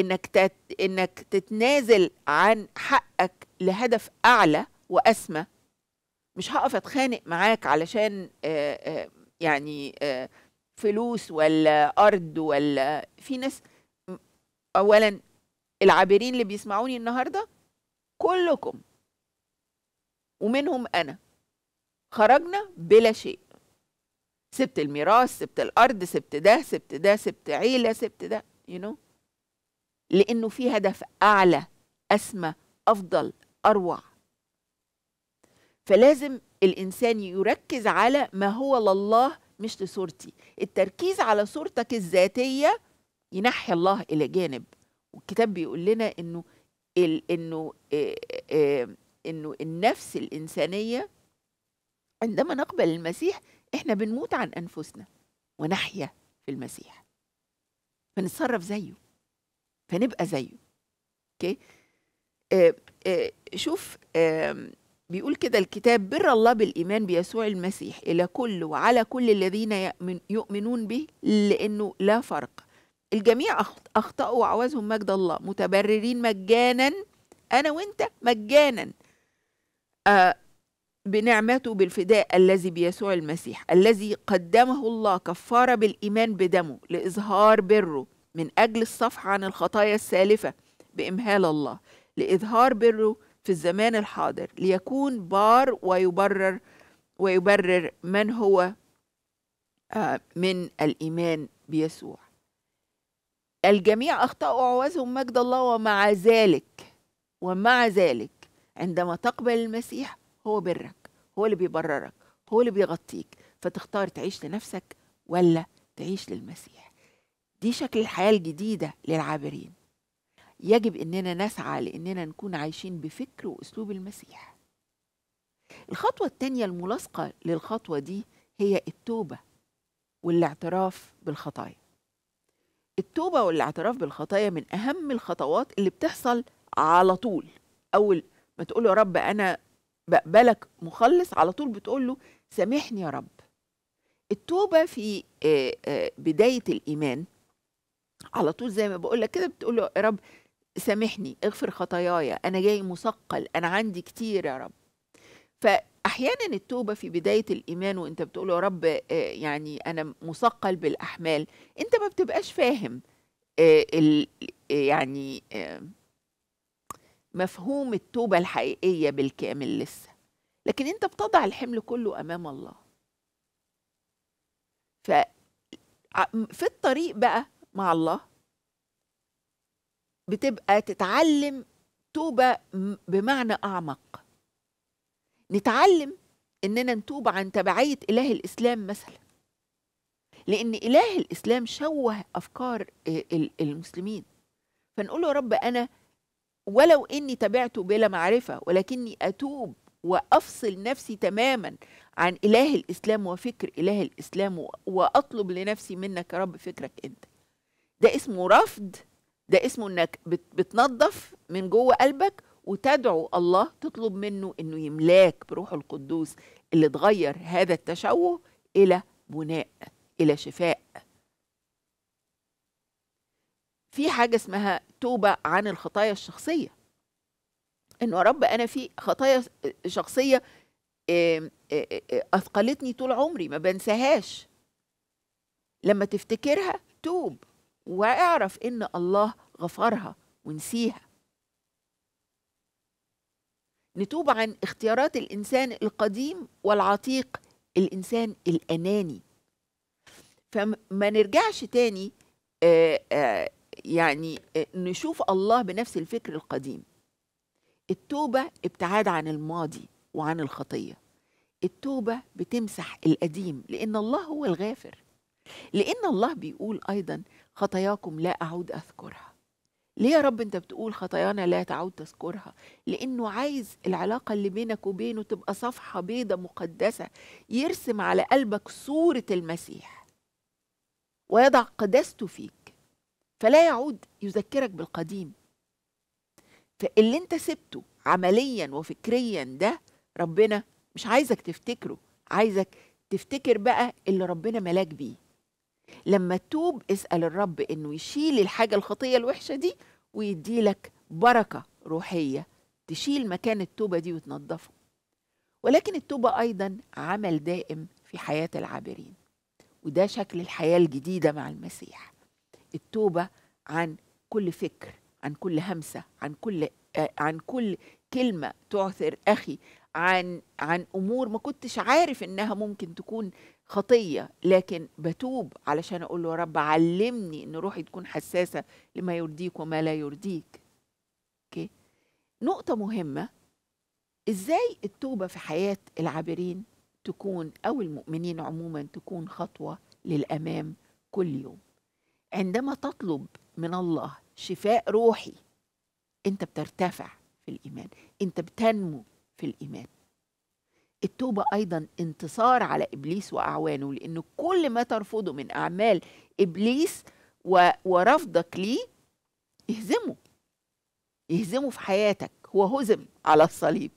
انك تت... انك تتنازل عن حقك لهدف اعلى واسمى مش هقف اتخانق معاك علشان آآ آآ يعني آآ فلوس ولا ارض ولا في ناس اولا العابرين اللي بيسمعوني النهارده كلكم ومنهم انا خرجنا بلا شيء سبت الميراث سبت الارض سبت ده سبت ده سبت عيله سبت ده يو you know لأنه في هدف أعلى أسمى أفضل أروع فلازم الإنسان يركز على ما هو لله مش لصورتي التركيز على صورتك الذاتية ينحي الله إلى جانب والكتاب بيقول لنا إنه ال إنه إيه إيه إنه النفس الإنسانية عندما نقبل المسيح إحنا بنموت عن أنفسنا ونحيا في المسيح فنتصرف زيه فنبقى زيه اوكي آه آه شوف آه بيقول كده الكتاب بر الله بالإيمان بيسوع المسيح إلى كل وعلى كل الذين يؤمن يؤمنون به لأنه لا فرق الجميع أخطأوا وعوزهم مجد الله متبررين مجانا أنا وأنت مجانا آه بنعمته بالفداء الذي بيسوع المسيح الذي قدمه الله كفارة بالإيمان بدمه لإظهار بره من أجل الصفح عن الخطايا السالفة بإمهال الله لإظهار بره في الزمان الحاضر ليكون بار ويبرر ويبرر من هو آه، من الإيمان بيسوع الجميع أخطأوا عوزهم مجد الله ومع ذلك ومع ذلك عندما تقبل المسيح هو برك هو اللي بيبررك هو اللي بيغطيك فتختار تعيش لنفسك ولا تعيش للمسيح دي شكل الحياة الجديدة للعابرين يجب أننا نسعى لأننا نكون عايشين بفكر وأسلوب المسيح الخطوة التانية الملاصقة للخطوة دي هي التوبة والاعتراف بالخطايا التوبة والاعتراف بالخطايا من أهم الخطوات اللي بتحصل على طول أول ما تقول يا رب أنا بقبلك مخلص على طول بتقول له سامحني يا رب التوبة في آه، آه، بداية الإيمان على طول زي ما بقول لك كده بتقول له يا رب سامحني اغفر خطاياي انا جاي مثقل انا عندي كتير يا رب فاحيانا التوبه في بدايه الايمان وانت بتقول يا رب آه، يعني انا مثقل بالاحمال انت ما بتبقاش فاهم آه، آه، يعني مفهوم التوبه الحقيقيه بالكامل لسه لكن انت بتضع الحمل كله امام الله ف في الطريق بقى مع الله بتبقى تتعلم توبه بمعنى اعمق نتعلم اننا نتوب عن تبعيه اله الاسلام مثلا لان اله الاسلام شوه افكار المسلمين فنقول له رب انا ولو اني تبعته بلا معرفه ولكني اتوب وافصل نفسي تماما عن اله الاسلام وفكر اله الاسلام واطلب لنفسي منك يا رب فكرك انت ده اسمه رفض ده اسمه انك بتنظف من جوه قلبك وتدعو الله تطلب منه انه يملاك بروحه القدوس اللي تغير هذا التشوه الى بناء الى شفاء في حاجه اسمها توبه عن الخطايا الشخصيه انه يا رب انا في خطايا شخصيه اثقلتني طول عمري ما بنساهاش لما تفتكرها توب واعرف ان الله غفرها ونسيها نتوب عن اختيارات الانسان القديم والعتيق الانسان الاناني فما نرجعش تاني آآ آآ يعني آآ نشوف الله بنفس الفكر القديم التوبه ابتعاد عن الماضي وعن الخطيه التوبه بتمسح القديم لان الله هو الغافر لأن الله بيقول أيضا خطاياكم لا أعود أذكرها ليه يا رب أنت بتقول خطايانا لا تعود تذكرها لأنه عايز العلاقة اللي بينك وبينه تبقى صفحة بيضة مقدسة يرسم على قلبك صورة المسيح ويضع قداسته فيك فلا يعود يذكرك بالقديم فاللي انت سبته عمليا وفكريا ده ربنا مش عايزك تفتكره عايزك تفتكر بقى اللي ربنا ملاك بيه لما تتوب اسأل الرب إنه يشيل الحاجة الخطية الوحشة دي ويدي لك بركة روحية تشيل مكان التوبة دي وتنظفه ولكن التوبة أيضا عمل دائم في حياة العابرين وده شكل الحياة الجديدة مع المسيح التوبة عن كل فكر عن كل همسة عن كل آه عن كل كلمة تعثر أخي عن عن أمور ما كنتش عارف إنها ممكن تكون خطيه لكن بتوب علشان اقول له يا رب علمني ان روحي تكون حساسه لما يرضيك وما لا يرضيك اوكي نقطه مهمه ازاي التوبه في حياه العابرين تكون او المؤمنين عموما تكون خطوه للامام كل يوم عندما تطلب من الله شفاء روحي انت بترتفع في الايمان انت بتنمو في الايمان التوبة أيضا انتصار على إبليس وأعوانه لأن كل ما ترفضه من أعمال إبليس ورفضك ليه يهزمه يهزمه في حياتك هو هزم على الصليب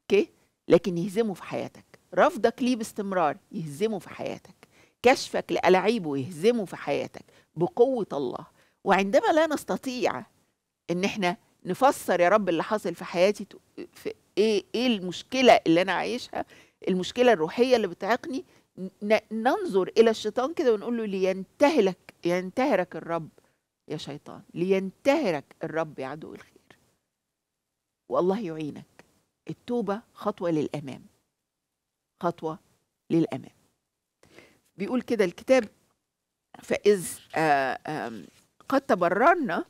اوكي لكن يهزمه في حياتك رفضك ليه باستمرار يهزمه في حياتك كشفك لألاعيبه يهزمه في حياتك بقوة الله وعندما لا نستطيع ان احنا نفسر يا رب اللي حاصل في حياتي في ايه ايه المشكله اللي انا عايشها المشكله الروحيه اللي بتعيقني ننظر الى الشيطان كده ونقول له لينتهلك ينتهرك الرب يا شيطان لينتهرك الرب يا عدو الخير والله يعينك التوبه خطوه للامام خطوه للامام بيقول كده الكتاب فاذ آه، قد تبررنا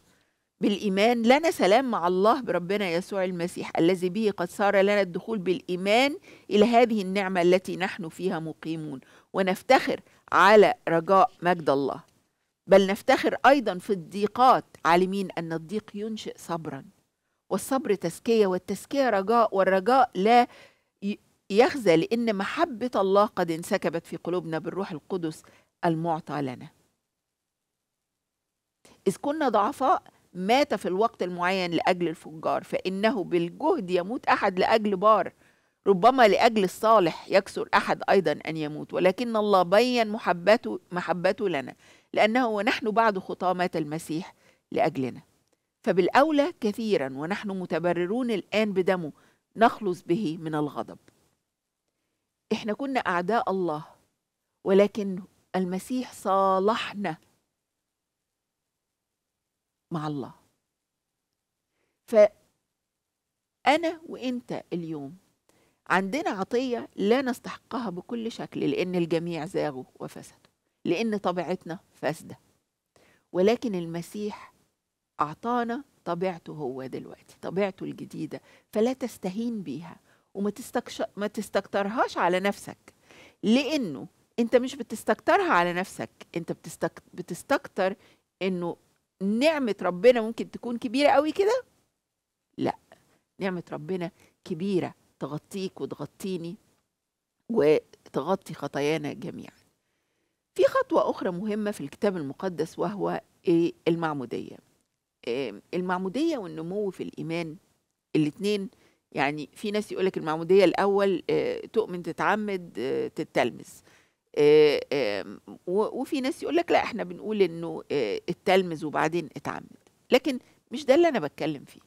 بالإيمان لنا سلام مع الله بربنا يسوع المسيح الذي به قد صار لنا الدخول بالإيمان إلى هذه النعمة التي نحن فيها مقيمون ونفتخر على رجاء مجد الله بل نفتخر أيضا في الضيقات عالمين أن الضيق ينشئ صبرا والصبر تزكية والتزكية رجاء والرجاء لا يخزى لأن محبة الله قد انسكبت في قلوبنا بالروح القدس المعطى لنا إذ كنا ضعفاء مات في الوقت المعين لأجل الفجار فإنه بالجهد يموت أحد لأجل بار ربما لأجل الصالح يكسر أحد أيضا أن يموت ولكن الله بين محبته, محبته لنا لأنه ونحن بعد مات المسيح لأجلنا فبالأولى كثيرا ونحن متبررون الآن بدمه نخلص به من الغضب احنا كنا أعداء الله ولكن المسيح صالحنا مع الله فأنا وإنت اليوم عندنا عطية لا نستحقها بكل شكل لأن الجميع زاغوا وفسدوا لأن طبيعتنا فاسدة ولكن المسيح أعطانا طبيعته هو دلوقتي طبيعته الجديدة فلا تستهين بيها وما تستكش... ما تستكترهاش على نفسك لأنه أنت مش بتستكترها على نفسك أنت بتستك... بتستكتر أنه نعمة ربنا ممكن تكون كبيرة قوي كده لا نعمة ربنا كبيرة تغطيك وتغطيني وتغطي خطايانا جميعا في خطوة أخرى مهمة في الكتاب المقدس وهو إيه؟ المعمودية المعمودية والنمو في الإيمان الاتنين يعني في ناس يقولك المعمودية الأول آه، تؤمن تتعمد آه، تتلمس آه، وفي ناس يقول لك لا احنا بنقول انه آه، التلمز وبعدين اتعمد لكن مش ده اللي انا بتكلم فيه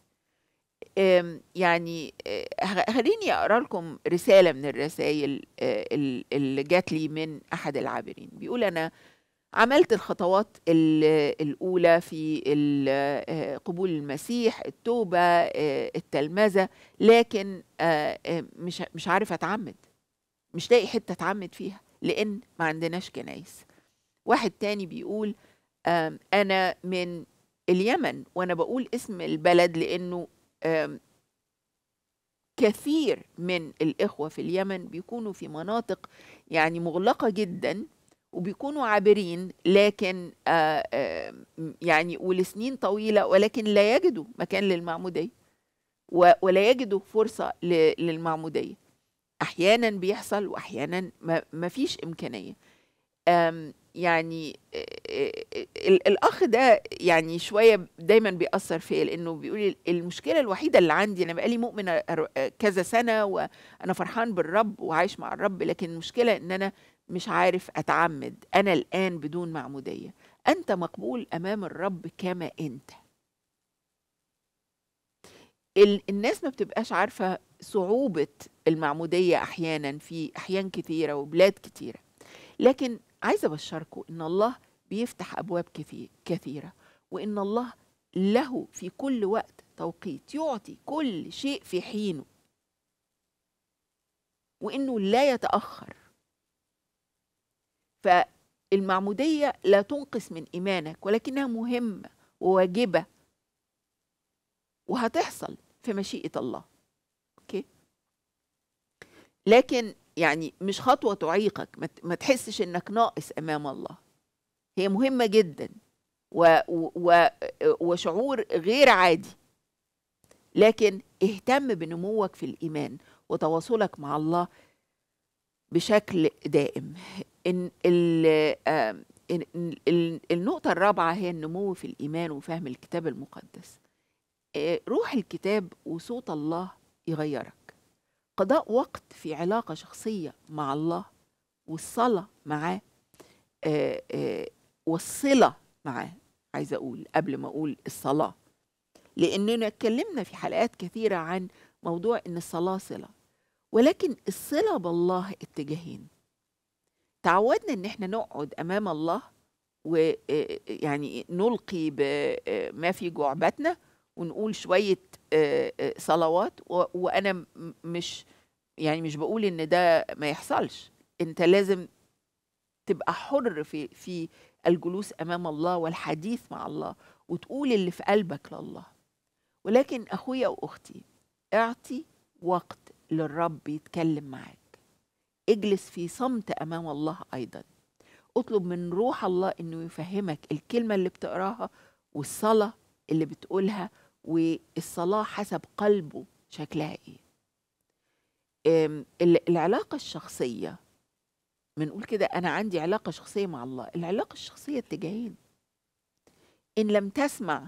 يعني آه، خليني اقرا لكم رساله من الرسائل اللي جات لي من احد العابرين بيقول انا عملت الخطوات الاولى في قبول المسيح التوبه التلمذه لكن مش مش عارف اتعمد مش لاقي حته اتعمد فيها لأن ما عندناش كنايس واحد تاني بيقول أنا من اليمن وأنا بقول اسم البلد لأنه كثير من الإخوة في اليمن بيكونوا في مناطق يعني مغلقة جدا وبيكونوا عابرين لكن آآ آآ يعني ولسنين طويلة ولكن لا يجدوا مكان للمعمودية ولا يجدوا فرصة للمعمودية احيانا بيحصل واحيانا ما فيش امكانيه يعني الاخ ده يعني شويه دايما بيأثر فيا لانه بيقول المشكله الوحيده اللي عندي انا بقالي مؤمنه كذا سنه وانا فرحان بالرب وعايش مع الرب لكن المشكله ان انا مش عارف اتعمد انا الان بدون معموديه انت مقبول امام الرب كما انت الناس ما بتبقاش عارفه صعوبة المعمودية أحيانا في أحيان كثيرة وبلاد كثيرة لكن عايزة أبشركم إن الله بيفتح أبواب كثير كثيرة وإن الله له في كل وقت توقيت يعطي كل شيء في حينه وإنه لا يتأخر فالمعمودية لا تنقص من إيمانك ولكنها مهمة وواجبة وهتحصل في مشيئة الله لكن يعني مش خطوة تعيقك ما تحسش انك ناقص امام الله هي مهمة جدا و و وشعور غير عادي لكن اهتم بنموك في الإيمان وتواصلك مع الله بشكل دائم إن النقطة الرابعة هي النمو في الإيمان وفهم الكتاب المقدس آه، روح الكتاب وصوت الله يغيرك قضاء وقت في علاقة شخصية مع الله والصلاة معاه آه، آه، والصلة معاه عايزة أقول قبل ما أقول الصلاة لأننا اتكلمنا في حلقات كثيرة عن موضوع إن الصلاة صلة ولكن الصلة بالله اتجاهين تعودنا إن احنا نقعد أمام الله ويعني آه، نلقي بما في جعبتنا ونقول شوية آه، آه، صلوات وانا مش يعني مش بقول ان ده ما يحصلش انت لازم تبقى حر في في الجلوس امام الله والحديث مع الله وتقول اللي في قلبك لله ولكن اخويا واختي اعطي وقت للرب يتكلم معاك اجلس في صمت امام الله ايضا اطلب من روح الله انه يفهمك الكلمه اللي بتقراها والصلاه اللي بتقولها والصلاة حسب قلبه شكلها ايه العلاقة الشخصية بنقول كده أنا عندي علاقة شخصية مع الله العلاقة الشخصية اتجاهين إن لم تسمع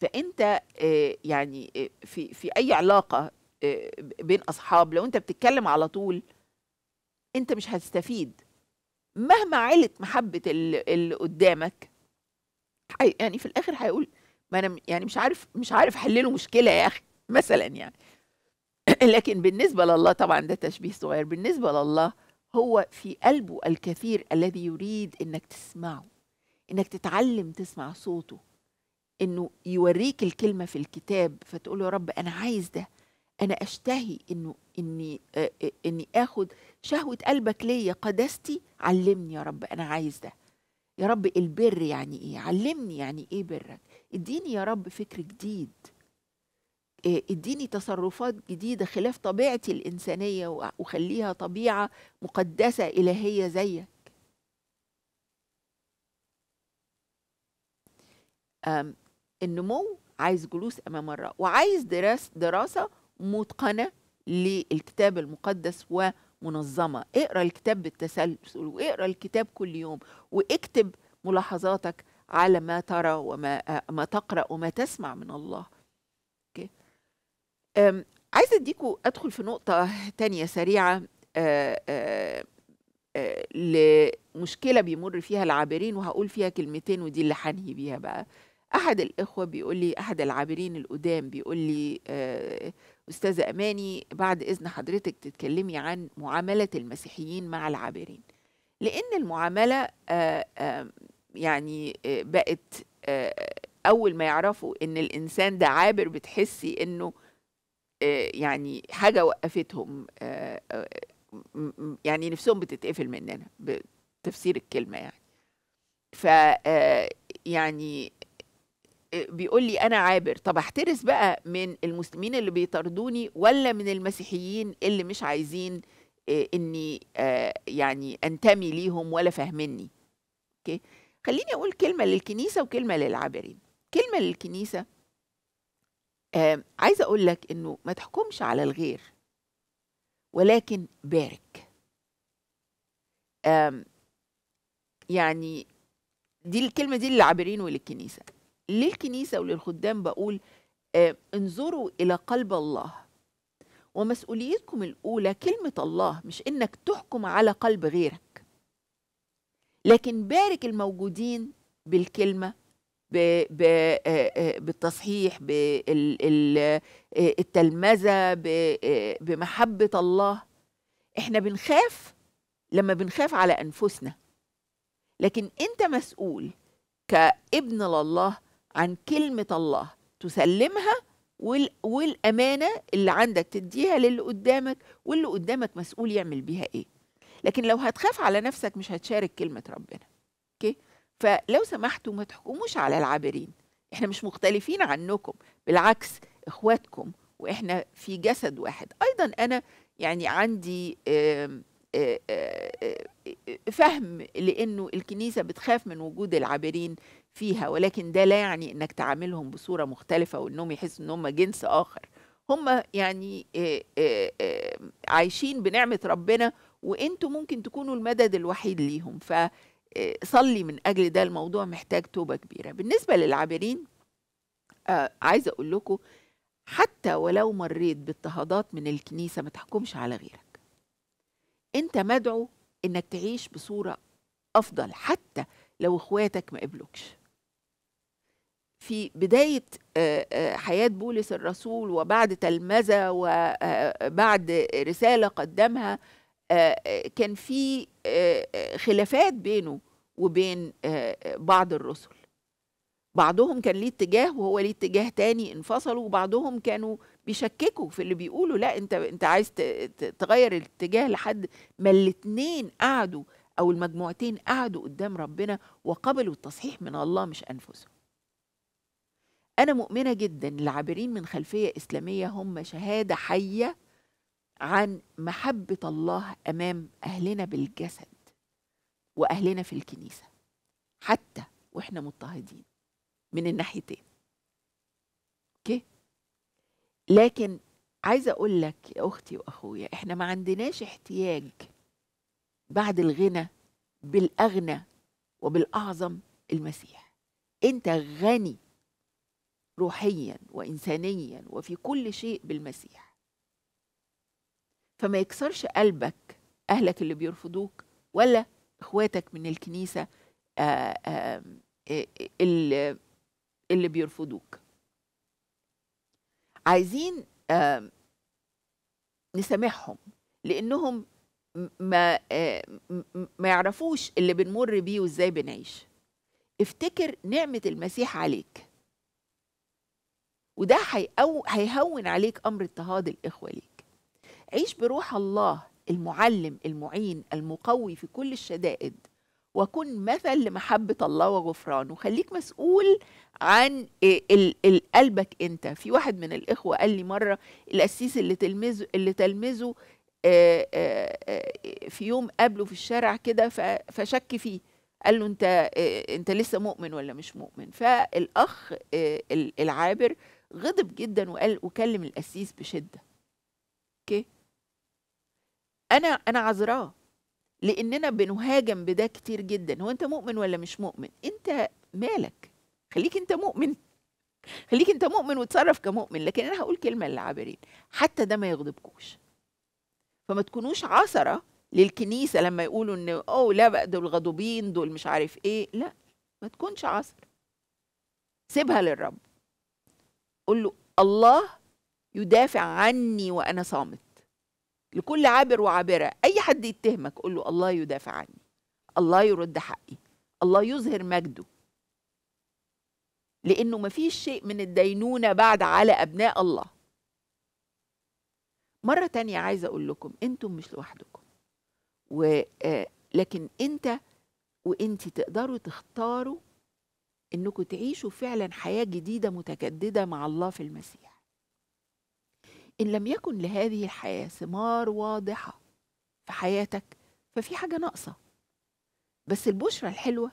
فأنت آه، يعني آه، في في أي علاقة آه، بين أصحاب لو أنت بتتكلم على طول أنت مش هتستفيد مهما علت محبة اللي قدامك يعني في الآخر هيقول ما انا يعني مش عارف مش عارف احل له مشكله يا اخي مثلا يعني لكن بالنسبه لله طبعا ده تشبيه صغير بالنسبه لله هو في قلبه الكثير الذي يريد انك تسمعه انك تتعلم تسمع صوته انه يوريك الكلمه في الكتاب فتقول يا رب انا عايز ده انا اشتهي انه اني آه اني اخد شهوه قلبك ليا قداستي علمني يا رب انا عايز ده يا رب البر يعني ايه علمني يعني ايه برك اديني يا رب فكر جديد آه، اديني تصرفات جديدة خلاف طبيعتي الإنسانية وخليها طبيعة مقدسة إلهية زيك النمو عايز جلوس أمام الرب وعايز دراسة, دراسة متقنة للكتاب المقدس ومنظمة اقرأ الكتاب بالتسلسل واقرأ الكتاب كل يوم واكتب ملاحظاتك على ما ترى وما آه، ما تقرأ وما تسمع من الله أوكي. عايزة أديكوا أدخل في نقطة تانية سريعة آه، آه، لمشكلة بيمر فيها العابرين وهقول فيها كلمتين ودي اللي حنهي بيها بقى أحد الإخوة بيقول لي أحد العابرين القدام بيقول لي أستاذة أماني بعد إذن حضرتك تتكلمي عن معاملة المسيحيين مع العابرين لأن المعاملة يعني آه، بقت آه، اول ما يعرفوا ان الانسان ده عابر بتحسي انه آه، يعني حاجه وقفتهم يعني نفسهم بتتقفل مننا بتفسير الكلمه يعني ف يعني بيقول لي انا عابر طب احترس بقى من المسلمين اللي بيطردوني ولا من المسيحيين اللي مش عايزين اني يعني انتمي ليهم ولا فاهمني اوكي خليني أقول كلمة للكنيسة وكلمة للعابرين كلمة للكنيسة آه عايزة أقول لك إنه ما تحكمش على الغير ولكن بارك آه يعني دي الكلمة دي للعابرين وللكنيسة للكنيسة وللخدام بقول آه انظروا إلى قلب الله ومسؤوليتكم الأولى كلمة الله مش إنك تحكم على قلب غيرك لكن بارك الموجودين بالكلمه آه، آه، بالتصحيح بالتلمذه آه، بمحبه الله احنا بنخاف لما بنخاف على انفسنا لكن انت مسؤول كابن لله عن كلمه الله تسلمها والامانه اللي عندك تديها للي قدامك واللي قدامك مسؤول يعمل بيها ايه لكن لو هتخاف على نفسك مش هتشارك كلمه ربنا اوكي فلو سمحتوا ما تحكموش على العابرين احنا مش مختلفين عنكم بالعكس اخواتكم واحنا في جسد واحد ايضا انا يعني عندي فهم لانه الكنيسه بتخاف من وجود العابرين فيها ولكن ده لا يعني انك تعاملهم بصوره مختلفه وانهم يحسوا ان هم جنس اخر هم يعني عايشين بنعمه ربنا وانتوا ممكن تكونوا المدد الوحيد ليهم فصلي آه، من اجل ده الموضوع محتاج توبه كبيره بالنسبه للعابرين آه عايزه اقول لكم حتى ولو مريت باضطهادات من الكنيسه ما تحكمش على غيرك انت مدعو انك تعيش بصوره افضل حتى لو اخواتك ما قبلوكش في بداية آه، آه، حياة بولس الرسول وبعد تلمذة وبعد رسالة قدمها آه، آه، كان في آه، خلافات بينه وبين بعض الرسل بعضهم كان ليه اتجاه وهو ليه اتجاه تاني انفصلوا وبعضهم كانوا بيشككوا في اللي بيقولوا لا انت انت عايز تغير الاتجاه لحد ما الاتنين قعدوا او المجموعتين قعدوا قدام ربنا وقبلوا التصحيح من الله مش انفسهم انا مؤمنه جدا العابرين من خلفيه اسلاميه هم شهاده حيه عن محبة الله أمام أهلنا بالجسد وأهلنا في الكنيسة حتى وإحنا مضطهدين من الناحيتين أوكي لكن عايزة أقول لك يا أختي وأخويا إحنا ما عندناش احتياج بعد الغنى بالأغنى وبالأعظم المسيح أنت غني روحيا وإنسانيا وفي كل شيء بالمسيح فما يكسرش قلبك أهلك اللي بيرفضوك ولا إخواتك من الكنيسة آه، آه، آه، اللي, اللي بيرفضوك عايزين نسامحهم لأنهم ما ما يعرفوش اللي بنمر بيه وازاي بنعيش افتكر نعمة المسيح عليك وده هيهون عليك أمر اضطهاد الإخوة ليك عيش بروح الله المعلم المعين المقوي في كل الشدائد وكن مثل لمحبة الله وغفرانه خليك مسؤول عن قلبك انت في واحد من الاخوة قال لي مرة القسيس اللي تلمزه, اللي تلمزه في يوم قابله في الشارع كده فشك فيه قال له انت انت لسه مؤمن ولا مش مؤمن فالاخ العابر غضب جدا وقال وكلم القسيس بشده انا انا عذراء لاننا بنهاجم بده كتير جدا هو انت مؤمن ولا مش مؤمن انت مالك خليك انت مؤمن خليك انت مؤمن وتصرف كمؤمن لكن انا هقول كلمه للعابرين حتى ده ما يغضبكوش فما تكونوش عثره للكنيسه لما يقولوا ان او لا بقى دول غضوبين دول مش عارف ايه لا ما تكونش عثره سيبها للرب قول له الله يدافع عني وانا صامت لكل عابر وعابره اي حد يتهمك قول له الله يدافع عني الله يرد حقي الله يظهر مجده لانه ما فيش شيء من الدينونه بعد على ابناء الله مره تانية عايزه اقول لكم انتم مش لوحدكم ولكن آه، انت وانت تقدروا تختاروا انكم تعيشوا فعلا حياه جديده متجدده مع الله في المسيح إن لم يكن لهذه الحياة ثمار واضحة في حياتك ففي حاجة ناقصة بس البشرة الحلوة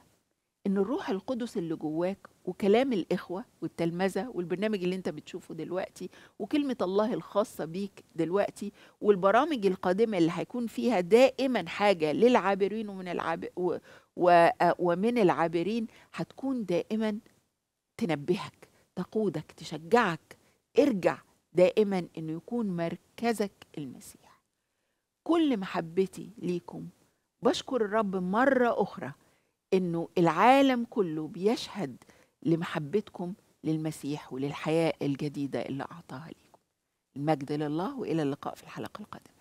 إن الروح القدس اللي جواك وكلام الإخوة والتلمذة والبرنامج اللي أنت بتشوفه دلوقتي وكلمة الله الخاصة بيك دلوقتي والبرامج القادمة اللي هيكون فيها دائما حاجة للعابرين ومن العاب و... و... ومن العابرين هتكون دائما تنبهك تقودك تشجعك ارجع دائما انه يكون مركزك المسيح كل محبتي ليكم بشكر الرب مره اخرى انه العالم كله بيشهد لمحبتكم للمسيح وللحياه الجديده اللي اعطاها ليكم المجد لله والى اللقاء في الحلقه القادمه